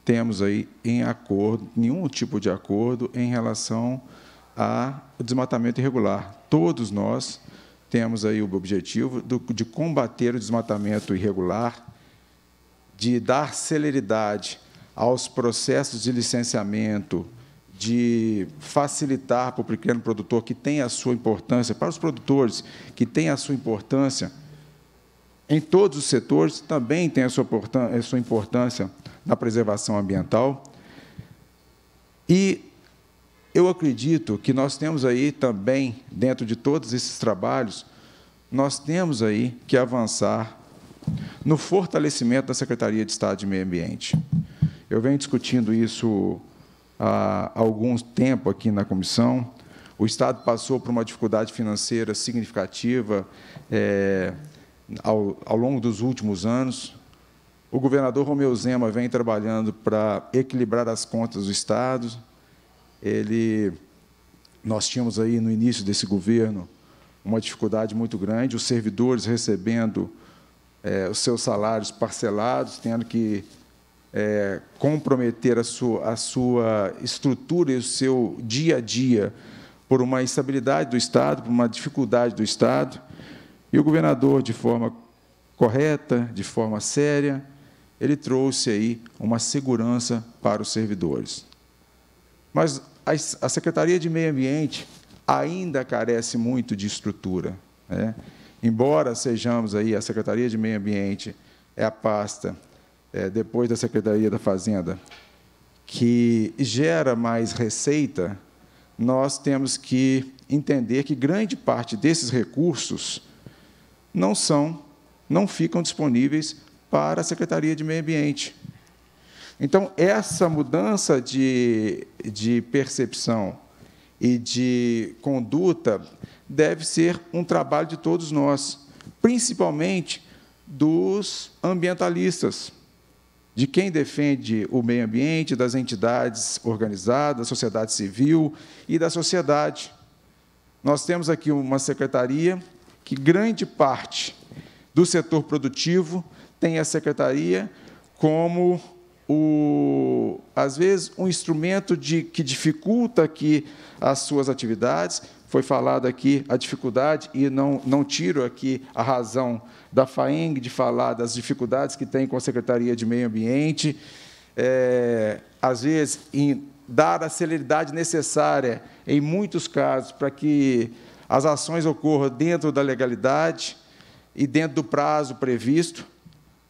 temos aí em acordo, nenhum tipo de acordo em relação ao desmatamento irregular. Todos nós temos aí o objetivo de combater o desmatamento irregular, de dar celeridade aos processos de licenciamento, de facilitar para o pequeno produtor, que tem a sua importância, para os produtores, que tem a sua importância, em todos os setores, também tem a sua, a sua importância na preservação ambiental. E eu acredito que nós temos aí também, dentro de todos esses trabalhos, nós temos aí que avançar no fortalecimento da Secretaria de Estado de Meio Ambiente. Eu venho discutindo isso há algum tempo aqui na comissão. O Estado passou por uma dificuldade financeira significativa é, ao, ao longo dos últimos anos. O governador Romeu Zema vem trabalhando para equilibrar as contas do Estado. Ele, nós tínhamos aí no início desse governo uma dificuldade muito grande, os servidores recebendo é, os seus salários parcelados, tendo que é, comprometer a sua, a sua estrutura e o seu dia a dia por uma instabilidade do Estado, por uma dificuldade do Estado. E o governador, de forma correta, de forma séria, ele trouxe aí uma segurança para os servidores. Mas a Secretaria de Meio Ambiente ainda carece muito de estrutura. Né? Embora sejamos aí a Secretaria de Meio Ambiente é a pasta é, depois da Secretaria da Fazenda, que gera mais receita, nós temos que entender que grande parte desses recursos não são, não ficam disponíveis para a Secretaria de Meio Ambiente. Então, essa mudança de, de percepção e de conduta deve ser um trabalho de todos nós, principalmente dos ambientalistas de quem defende o meio ambiente, das entidades organizadas, da sociedade civil e da sociedade. Nós temos aqui uma secretaria que grande parte do setor produtivo tem a secretaria como o, às vezes um instrumento de que dificulta aqui as suas atividades, foi falado aqui a dificuldade, e não, não tiro aqui a razão da FAENG de falar das dificuldades que tem com a Secretaria de Meio Ambiente, é, às vezes, em dar a celeridade necessária, em muitos casos, para que as ações ocorram dentro da legalidade e dentro do prazo previsto,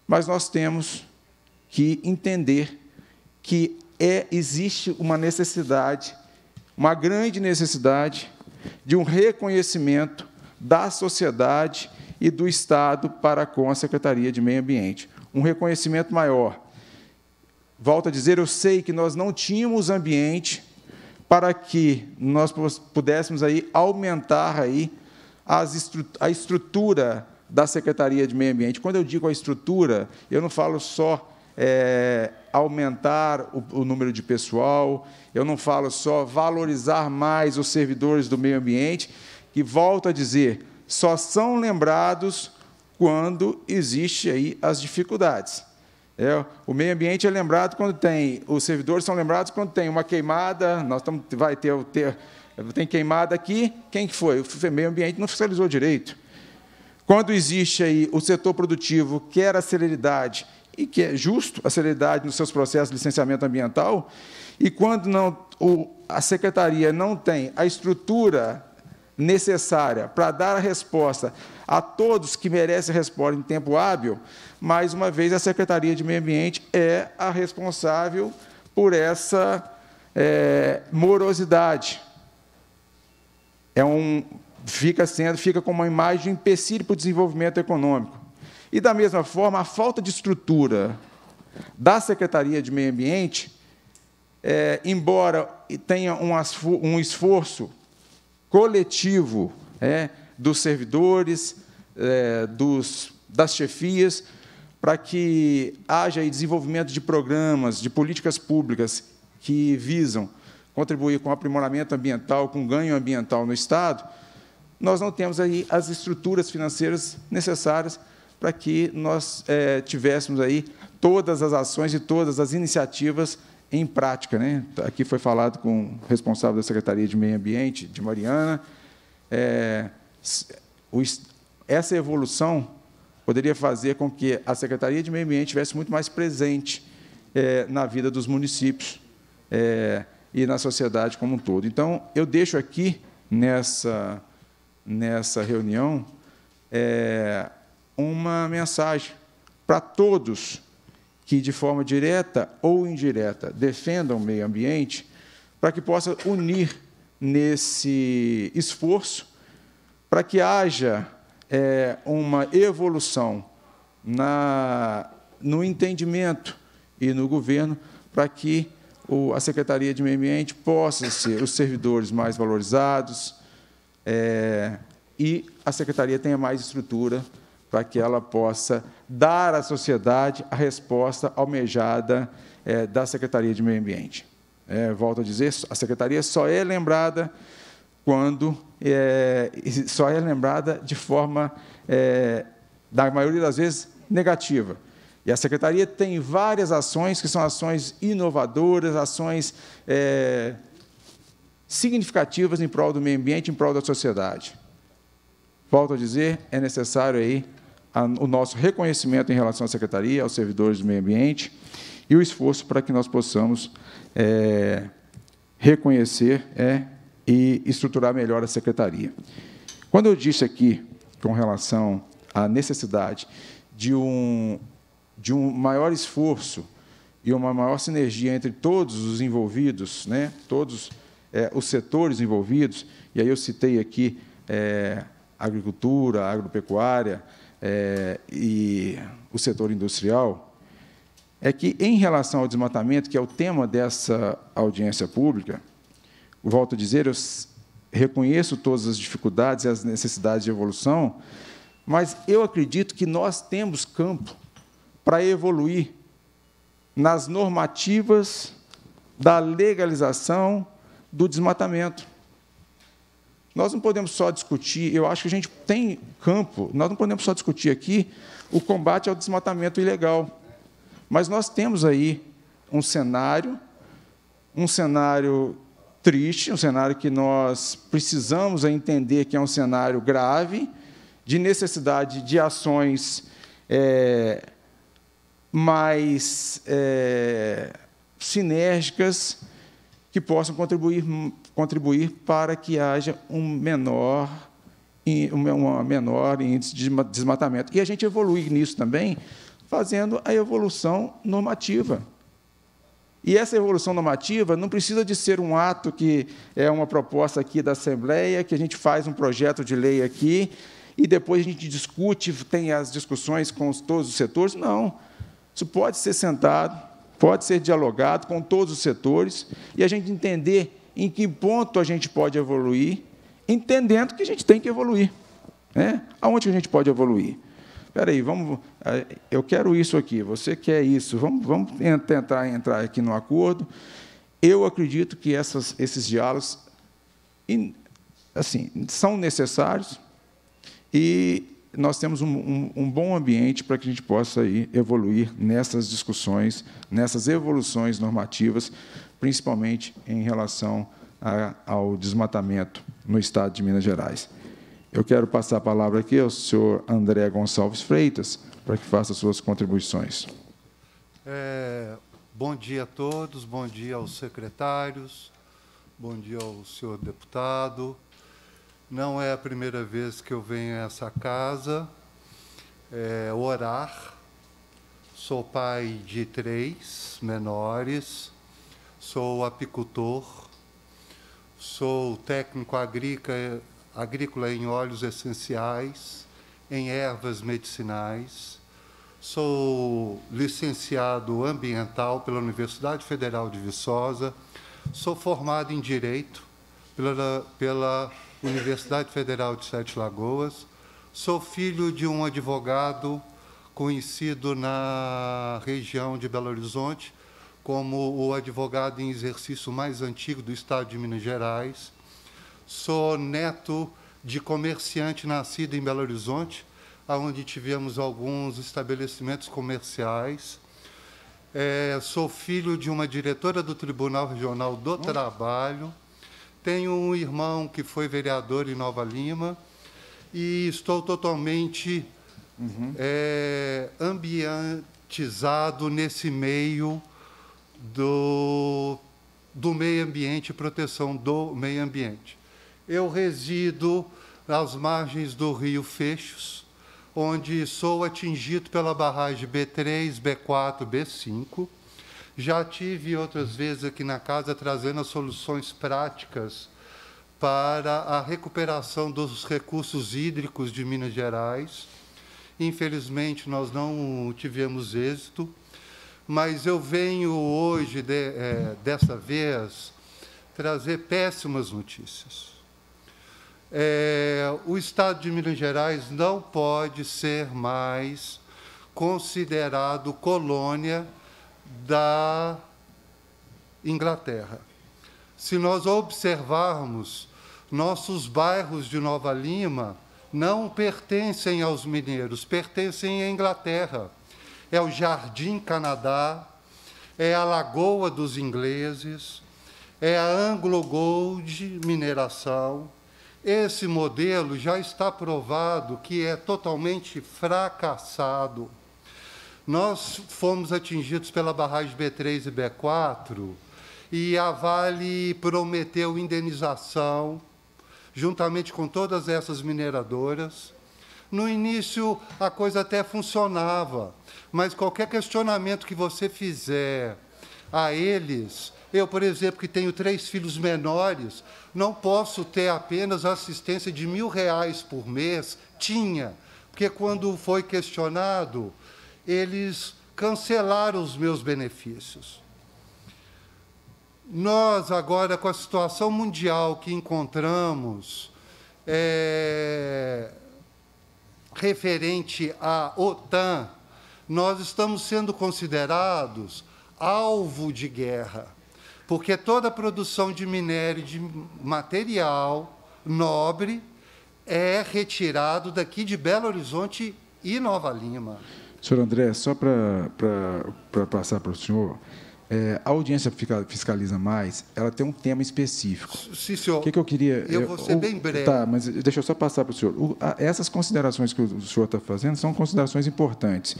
mas nós temos que entender que é, existe uma necessidade, uma grande necessidade, de um reconhecimento da sociedade e do Estado para com a Secretaria de Meio Ambiente. Um reconhecimento maior. Volto a dizer, eu sei que nós não tínhamos ambiente para que nós pudéssemos aí aumentar aí estru a estrutura da Secretaria de Meio Ambiente. Quando eu digo a estrutura, eu não falo só é, aumentar o, o, número de pessoal, eu não falo só valorizar mais os servidores do meio ambiente, que, volto a dizer, só são lembrados quando existe aí as dificuldades. É, o meio ambiente é lembrado quando tem, os servidores são lembrados quando tem uma queimada, nós estamos, vai ter, ter tem queimada aqui, quem que foi? O meio ambiente não fiscalizou direito. Quando existe aí o setor produtivo, quer a celeridade, e que é justo a seriedade nos seus processos de licenciamento ambiental, e quando não, o, a secretaria não tem a estrutura necessária para dar a resposta a todos que merecem resposta em tempo hábil, mais uma vez a Secretaria de Meio Ambiente é a responsável por essa é, morosidade. É um, fica sendo, fica com uma imagem de empecilho para o desenvolvimento econômico. E, da mesma forma, a falta de estrutura da Secretaria de Meio Ambiente, é, embora tenha um, esforço coletivo é, dos servidores, é, dos, das chefias, para que haja desenvolvimento de programas, de políticas públicas que visam contribuir com o aprimoramento ambiental, com o ganho ambiental no Estado, nós não temos aí as estruturas financeiras necessárias para que nós é, tivéssemos aí todas as ações e todas as iniciativas em prática. Né? Aqui foi falado com o responsável da Secretaria de Meio Ambiente, de Mariana. É, o, essa evolução poderia fazer com que a Secretaria de Meio Ambiente estivesse muito mais presente é, na vida dos municípios é, e na sociedade como um todo. Então, eu deixo aqui, nessa, nessa reunião, é, uma mensagem para todos que, de forma direta ou indireta, defendam o meio ambiente, para que possa unir nesse esforço para que haja é, uma evolução na, no entendimento e no governo, para que o, a Secretaria de Meio Ambiente possa ser os servidores mais valorizados é, e a Secretaria tenha mais estrutura para que ela possa dar à sociedade a resposta almejada é, da Secretaria de Meio Ambiente. É, volto a dizer, a Secretaria só é lembrada quando é, só é lembrada de forma, é, da maioria das vezes, negativa. E a Secretaria tem várias ações que são ações inovadoras, ações é, significativas em prol do meio ambiente, em prol da sociedade. Volto a dizer, é necessário aí a, o nosso reconhecimento em relação à Secretaria, aos servidores do meio ambiente e o esforço para que nós possamos é, reconhecer é, e estruturar melhor a Secretaria. Quando eu disse aqui, com relação à necessidade de um, de um maior esforço e uma maior sinergia entre todos os envolvidos, né, todos é, os setores envolvidos, e aí eu citei aqui é, agricultura, agropecuária, é, e o setor industrial, é que, em relação ao desmatamento, que é o tema dessa audiência pública, volto a dizer, eu reconheço todas as dificuldades e as necessidades de evolução, mas eu acredito que nós temos campo para evoluir nas normativas da legalização do desmatamento. Nós não podemos só discutir, eu acho que a gente tem campo, nós não podemos só discutir aqui o combate ao desmatamento ilegal. Mas nós temos aí um cenário, um cenário triste, um cenário que nós precisamos entender que é um cenário grave, de necessidade de ações é, mais é, sinérgicas que possam contribuir contribuir para que haja um menor, um menor índice de desmatamento. E a gente evolui nisso também, fazendo a evolução normativa. E essa evolução normativa não precisa de ser um ato que é uma proposta aqui da Assembleia, que a gente faz um projeto de lei aqui e depois a gente discute, tem as discussões com todos os setores. Não. Isso pode ser sentado, pode ser dialogado com todos os setores e a gente entender em que ponto a gente pode evoluir, entendendo que a gente tem que evoluir. Né? Aonde a gente pode evoluir? Espera aí, vamos, eh, eu quero isso aqui, você quer isso, vamos, vamos tentar entrar aqui no acordo. Eu acredito que essas, esses diálogos assim, são necessários e nós temos um, um, um bom ambiente para que a gente possa aí, evoluir nessas discussões, nessas evoluções normativas, principalmente em relação a, ao desmatamento no Estado de Minas Gerais. Eu quero passar a palavra aqui ao senhor André Gonçalves Freitas, para que faça suas contribuições. É, bom dia a todos, bom dia aos secretários, bom dia ao senhor deputado. Não é a primeira vez que eu venho a essa casa é, orar. Sou pai de três menores, sou apicultor, sou técnico agrícola, agrícola em óleos essenciais, em ervas medicinais, sou licenciado ambiental pela Universidade Federal de Viçosa, sou formado em Direito pela, pela Universidade Federal de Sete Lagoas, sou filho de um advogado conhecido na região de Belo Horizonte, como o advogado em exercício mais antigo do Estado de Minas Gerais. Sou neto de comerciante nascido em Belo Horizonte, onde tivemos alguns estabelecimentos comerciais. É, sou filho de uma diretora do Tribunal Regional do Trabalho. Tenho um irmão que foi vereador em Nova Lima e estou totalmente uhum. é, ambientizado nesse meio do, do meio ambiente, proteção do meio ambiente. Eu resido às margens do rio Fechos, onde sou atingido pela barragem B3, B4, B5. Já tive outras vezes aqui na casa trazendo soluções práticas para a recuperação dos recursos hídricos de Minas Gerais. Infelizmente, nós não tivemos êxito mas eu venho hoje, de, é, dessa vez, trazer péssimas notícias. É, o Estado de Minas Gerais não pode ser mais considerado colônia da Inglaterra. Se nós observarmos, nossos bairros de Nova Lima não pertencem aos mineiros, pertencem à Inglaterra é o Jardim Canadá, é a Lagoa dos Ingleses, é a Anglo Gold Mineração. Esse modelo já está provado que é totalmente fracassado. Nós fomos atingidos pela barragem B3 e B4 e a Vale prometeu indenização juntamente com todas essas mineradoras. No início, a coisa até funcionava mas qualquer questionamento que você fizer a eles, eu, por exemplo, que tenho três filhos menores, não posso ter apenas assistência de mil reais por mês. Tinha, porque quando foi questionado, eles cancelaram os meus benefícios. Nós, agora, com a situação mundial que encontramos, é, referente à OTAN, nós estamos sendo considerados alvo de guerra, porque toda a produção de minério, de material nobre, é retirado daqui de Belo Horizonte e Nova Lima. Senhor André, só para passar para o senhor, é, a audiência fiscaliza mais, ela tem um tema específico. Sim, senhor. O que, que eu queria... Eu vou ser o, bem breve. Tá, mas deixa eu só passar para o senhor. O, a, essas considerações que o senhor está fazendo são considerações importantes.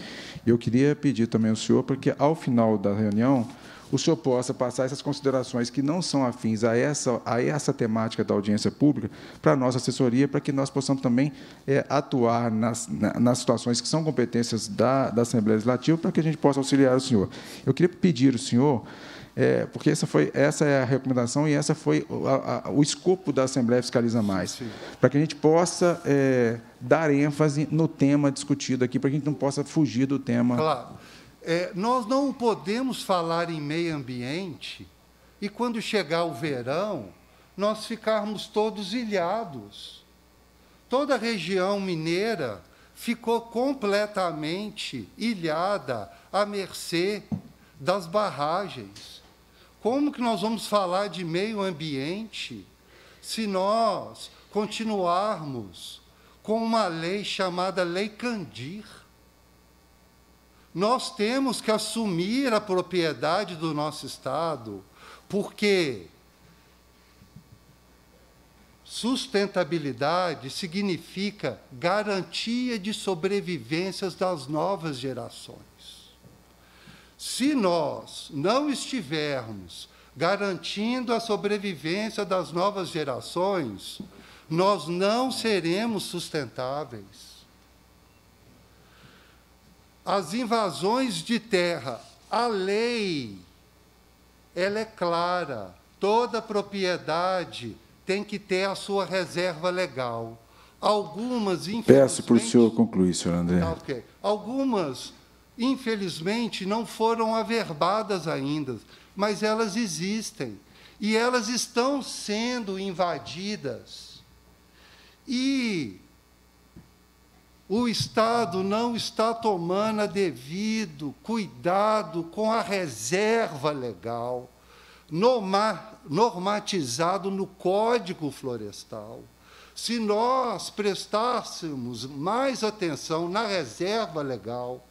Eu queria pedir também ao senhor, porque, ao final da reunião, o senhor possa passar essas considerações que não são afins a essa, a essa temática da audiência pública para a nossa assessoria, para que nós possamos também é, atuar nas, na, nas situações que são competências da, da Assembleia Legislativa, para que a gente possa auxiliar o senhor. Eu queria pedir o senhor. É, porque essa, foi, essa é a recomendação e essa foi a, a, o escopo da Assembleia Fiscaliza Mais, para que a gente possa é, dar ênfase no tema discutido aqui, para que a gente não possa fugir do tema. Claro. É, nós não podemos falar em meio ambiente e, quando chegar o verão, nós ficarmos todos ilhados. Toda a região mineira ficou completamente ilhada à mercê das barragens. Como que nós vamos falar de meio ambiente se nós continuarmos com uma lei chamada Lei Candir? Nós temos que assumir a propriedade do nosso Estado, porque sustentabilidade significa garantia de sobrevivências das novas gerações. Se nós não estivermos garantindo a sobrevivência das novas gerações, nós não seremos sustentáveis as invasões de terra, a lei, ela é clara. Toda propriedade tem que ter a sua reserva legal. Algumas, infelizmente... Peço para o senhor concluir, senhor André. Tá, okay. Algumas, infelizmente, não foram averbadas ainda, mas elas existem. E elas estão sendo invadidas. E o Estado não está tomando a devido cuidado com a reserva legal normatizado no Código Florestal. Se nós prestássemos mais atenção na reserva legal,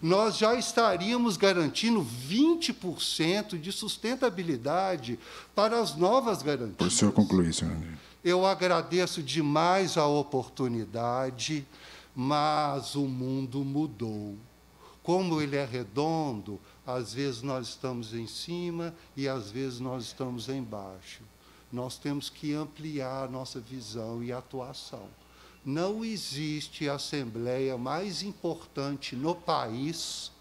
nós já estaríamos garantindo 20% de sustentabilidade para as novas garantias. Por o senhor concluir, senhor André. Eu agradeço demais a oportunidade. Mas o mundo mudou. Como ele é redondo, às vezes nós estamos em cima e às vezes nós estamos embaixo. Nós temos que ampliar a nossa visão e atuação. Não existe assembleia mais importante no país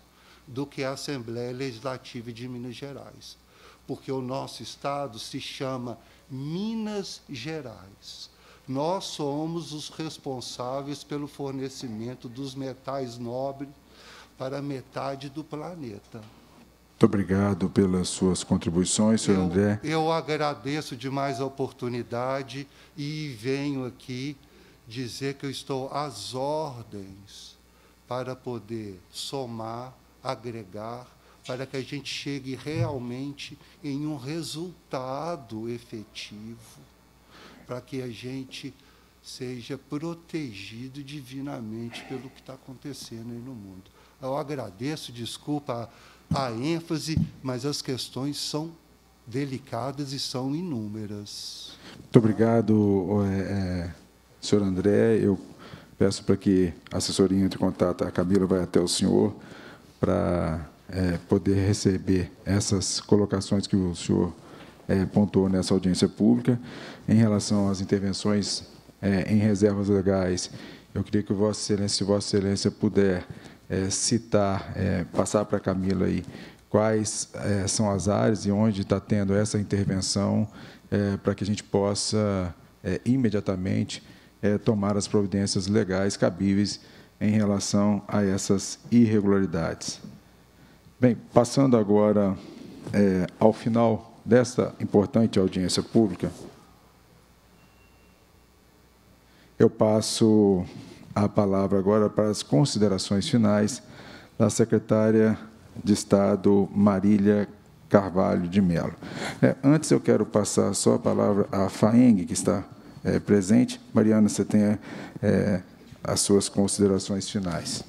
do que a Assembleia Legislativa de Minas Gerais, porque o nosso estado se chama Minas Gerais. Nós somos os responsáveis pelo fornecimento dos metais nobres para metade do planeta. Muito obrigado pelas suas contribuições, senhor eu, André. Eu agradeço demais a oportunidade e venho aqui dizer que eu estou às ordens para poder somar, agregar, para que a gente chegue realmente em um resultado efetivo para que a gente seja protegido divinamente pelo que está acontecendo aí no mundo. Eu agradeço, desculpa a, a ênfase, mas as questões são delicadas e são inúmeras. Muito obrigado, é, é, senhor André. Eu peço para que a assessoria entre em contato, a Camila vai até o senhor para é, poder receber essas colocações que o senhor é, pontuou nessa audiência pública. Em relação às intervenções é, em reservas legais, eu queria que Vossa Excelência, se Vossa Excelência puder é, citar, é, passar para a Camila aí, quais é, são as áreas e onde está tendo essa intervenção, é, para que a gente possa imediatamente tomar as providências legais cabíveis em relação a essas irregularidades. Bem, passando agora é, ao final desta importante audiência pública, eu passo a palavra agora para as considerações finais da secretária de Estado Marília Carvalho de Mello. É, antes, eu quero passar só a palavra à FAENG, que está é, presente. Mariana, você tem é, é as suas considerações finais.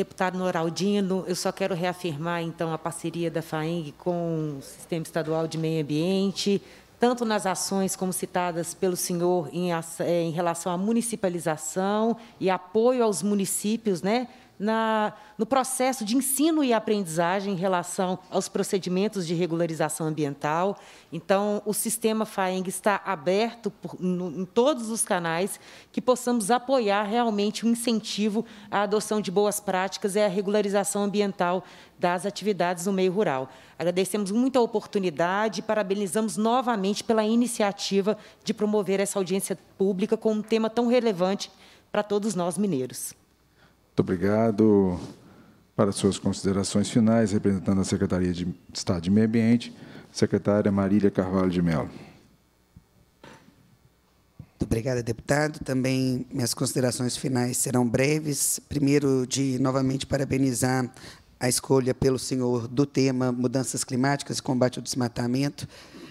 Deputado Noraldino, eu só quero reafirmar, então, a parceria da FAENG com o Sistema Estadual de Meio Ambiente, tanto nas ações como citadas pelo senhor em, em relação à municipalização e apoio aos municípios, né? na, no processo de ensino e aprendizagem em relação aos procedimentos de regularização ambiental. Então, o sistema FAENG está aberto por, no, em todos os canais que possamos apoiar realmente o um incentivo à adoção de boas práticas e à regularização ambiental das atividades no meio rural. Agradecemos muito a oportunidade e parabenizamos novamente pela iniciativa de promover essa audiência pública com um tema tão relevante para todos nós mineiros. Muito obrigado para suas considerações finais, representando a Secretaria de Estado de Meio Ambiente, secretária Marília Carvalho de Mello. Muito obrigada, deputado. Também minhas considerações finais serão breves. Primeiro, de novamente parabenizar a escolha pelo senhor do tema Mudanças Climáticas e Combate ao Desmatamento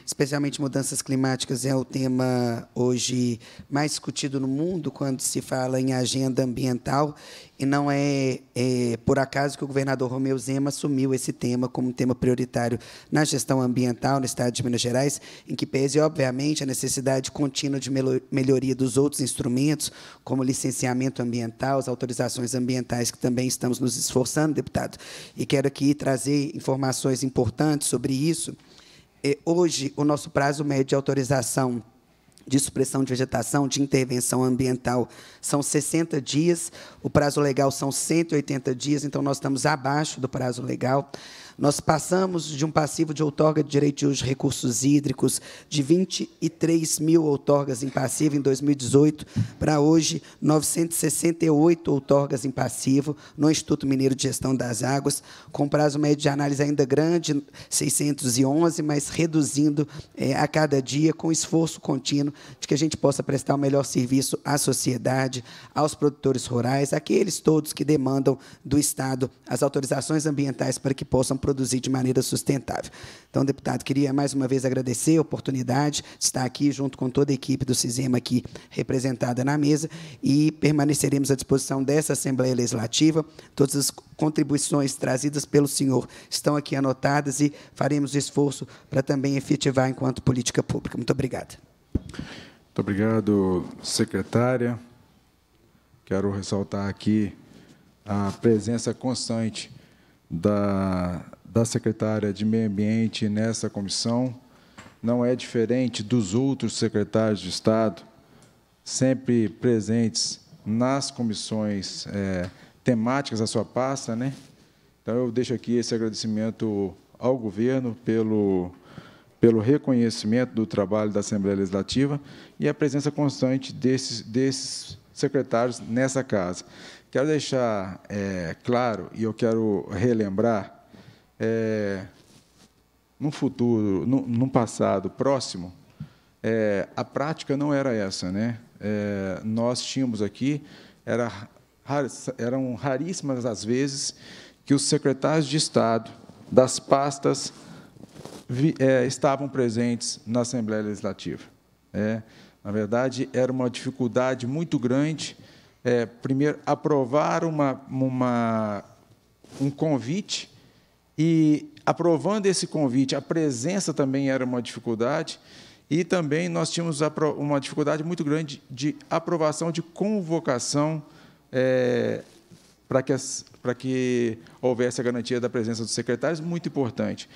especialmente mudanças climáticas, é o tema hoje mais discutido no mundo quando se fala em agenda ambiental. E não é, é por acaso que o governador Romeu Zema assumiu esse tema como um tema prioritário na gestão ambiental no estado de Minas Gerais, em que pese, obviamente, a necessidade contínua de melhoria dos outros instrumentos, como licenciamento ambiental, as autorizações ambientais, que também estamos nos esforçando, deputado. E quero aqui trazer informações importantes sobre isso. É, hoje, o nosso prazo médio de autorização de supressão de vegetação, de intervenção ambiental, são 60 dias, o prazo legal são 180 dias, então nós estamos abaixo do prazo legal. Nós passamos de um passivo de outorga de direito de recursos hídricos de 23 mil outorgas em passivo em 2018 para hoje 968 outorgas em passivo no Instituto Mineiro de Gestão das Águas, com prazo médio de análise ainda grande, 611, mas reduzindo é, a cada dia com esforço contínuo de que a gente possa prestar o melhor serviço à sociedade, aos produtores rurais, aqueles todos que demandam do Estado as autorizações ambientais para que possam produzir produzir de maneira sustentável. Então, deputado, queria mais uma vez agradecer a oportunidade de estar aqui junto com toda a equipe do CISEMA aqui representada na mesa e permaneceremos à disposição dessa Assembleia Legislativa. Todas as contribuições trazidas pelo senhor estão aqui anotadas e faremos o esforço para também efetivar enquanto política pública. Muito obrigado. Muito obrigado, secretária. Quero ressaltar aqui a presença constante da da secretária de Meio Ambiente nessa comissão não é diferente dos outros secretários de Estado, sempre presentes nas comissões é, temáticas da sua pasta. Né? Então, eu deixo aqui esse agradecimento ao governo pelo, pelo reconhecimento do trabalho da Assembleia Legislativa e a presença constante desses, desses secretários nessa casa. Quero deixar é, claro, e eu quero relembrar, é, num futuro, num, num passado próximo, é, a prática não era essa, né? É, nós tínhamos aqui era, eram raríssimas as vezes que os secretários de Estado das pastas vi, é, estavam presentes na Assembleia Legislativa. É, na verdade, era uma dificuldade muito grande, é, primeiro, aprovar uma, uma, um convite e aprovando esse convite, a presença também era uma dificuldade, e também nós tínhamos uma dificuldade muito grande de aprovação de convocação é, para que, as, para que houvesse a garantia da presença dos secretários, muito importante.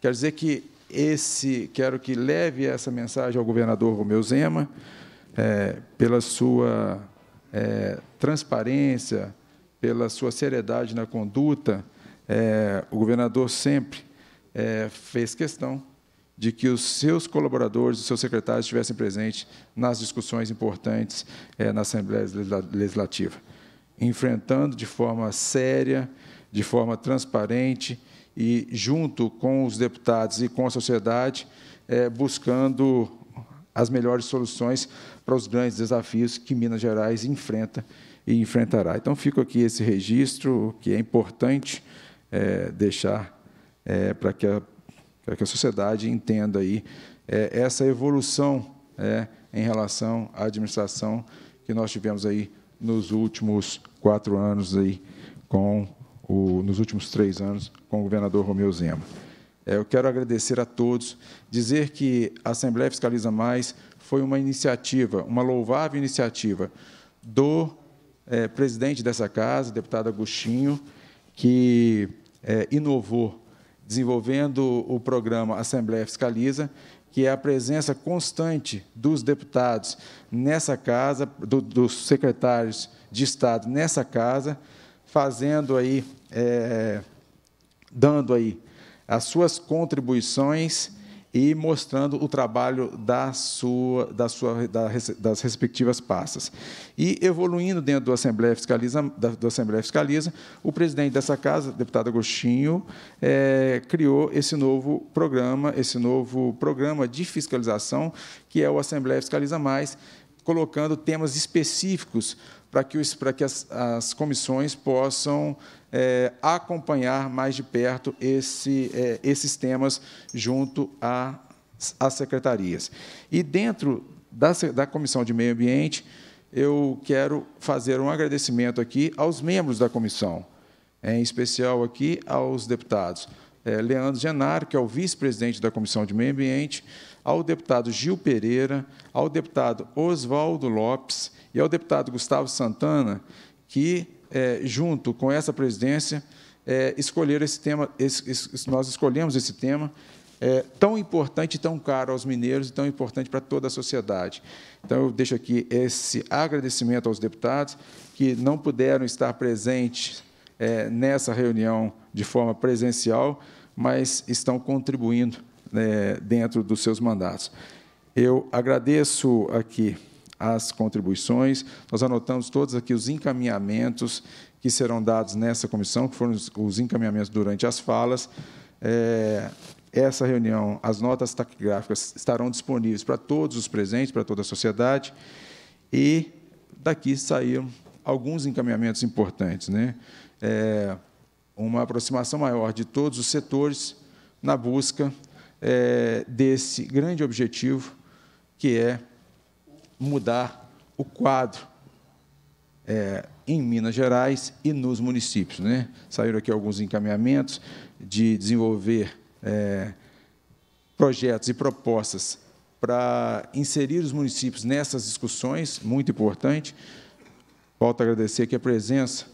Quero dizer que esse, quero que leve essa mensagem ao governador Romeu Zema, é, pela sua é, transparência, pela sua seriedade na conduta, é, o governador sempre é, fez questão de que os seus colaboradores, os seus secretários estivessem presentes nas discussões importantes é, na Assembleia Legislativa, enfrentando de forma séria, de forma transparente e junto com os deputados e com a sociedade, é, buscando as melhores soluções para os grandes desafios que Minas Gerais enfrenta e enfrentará. Então, fico aqui esse registro que é importante é, deixar é, para que, a, que a sociedade entenda aí é, essa evolução é, em relação à administração que nós tivemos aí nos últimos quatro anos aí com o, nos últimos três anos com o governador Romeu Zema. É, eu quero agradecer a todos, dizer que a Assembleia Fiscaliza Mais foi uma iniciativa, uma louvável iniciativa do é, presidente dessa casa, deputado Agostinho, que é, inovou, desenvolvendo o programa Assembleia Fiscaliza, que é a presença constante dos deputados nessa casa, do, dos secretários de Estado nessa casa, fazendo aí, é, dando aí as suas contribuições e mostrando o trabalho da sua, da sua, da, das respectivas pastas. E evoluindo dentro do Assembleia Fiscaliza, da, do Assembleia Fiscaliza o presidente dessa casa, deputado Agostinho, é, criou esse novo programa, esse novo programa de fiscalização, que é o Assembleia Fiscaliza Mais, colocando temas específicos para que, os, para que as, as comissões possam é, acompanhar mais de perto esse, é, esses temas junto às secretarias. E dentro da, da Comissão de Meio Ambiente, eu quero fazer um agradecimento aqui aos membros da comissão, em especial aqui aos deputados é, Leandro Genaro, que é o vice-presidente da Comissão de Meio Ambiente, ao deputado Gil Pereira, ao deputado Oswaldo Lopes e ao deputado Gustavo Santana, que é, junto com essa presidência, é, escolher esse tema, esse, esse, nós escolhemos esse tema é, tão importante, tão caro aos mineiros e tão importante para toda a sociedade. Então, eu deixo aqui esse agradecimento aos deputados que não puderam estar presentes é, nessa reunião de forma presencial, mas estão contribuindo né, dentro dos seus mandatos. Eu agradeço aqui as contribuições. Nós anotamos todos aqui os encaminhamentos que serão dados nessa comissão, que foram os encaminhamentos durante as falas. É, essa reunião, as notas taquigráficas estarão disponíveis para todos os presentes, para toda a sociedade, e daqui saíram alguns encaminhamentos importantes. Né? É, uma aproximação maior de todos os setores na busca é, desse grande objetivo, que é mudar o quadro é, em Minas Gerais e nos municípios. Né? Saíram aqui alguns encaminhamentos de desenvolver é, projetos e propostas para inserir os municípios nessas discussões, muito importante. Volto a agradecer aqui a presença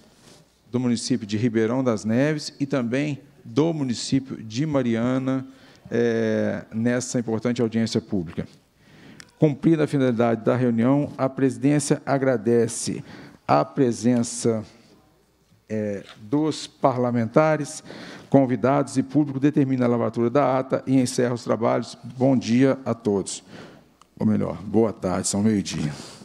do município de Ribeirão das Neves e também do município de Mariana é, nessa importante audiência pública. Cumprida a finalidade da reunião, a presidência agradece a presença é, dos parlamentares, convidados e público, determina a lavatura da ata e encerra os trabalhos. Bom dia a todos. Ou melhor, boa tarde, são meio-dia.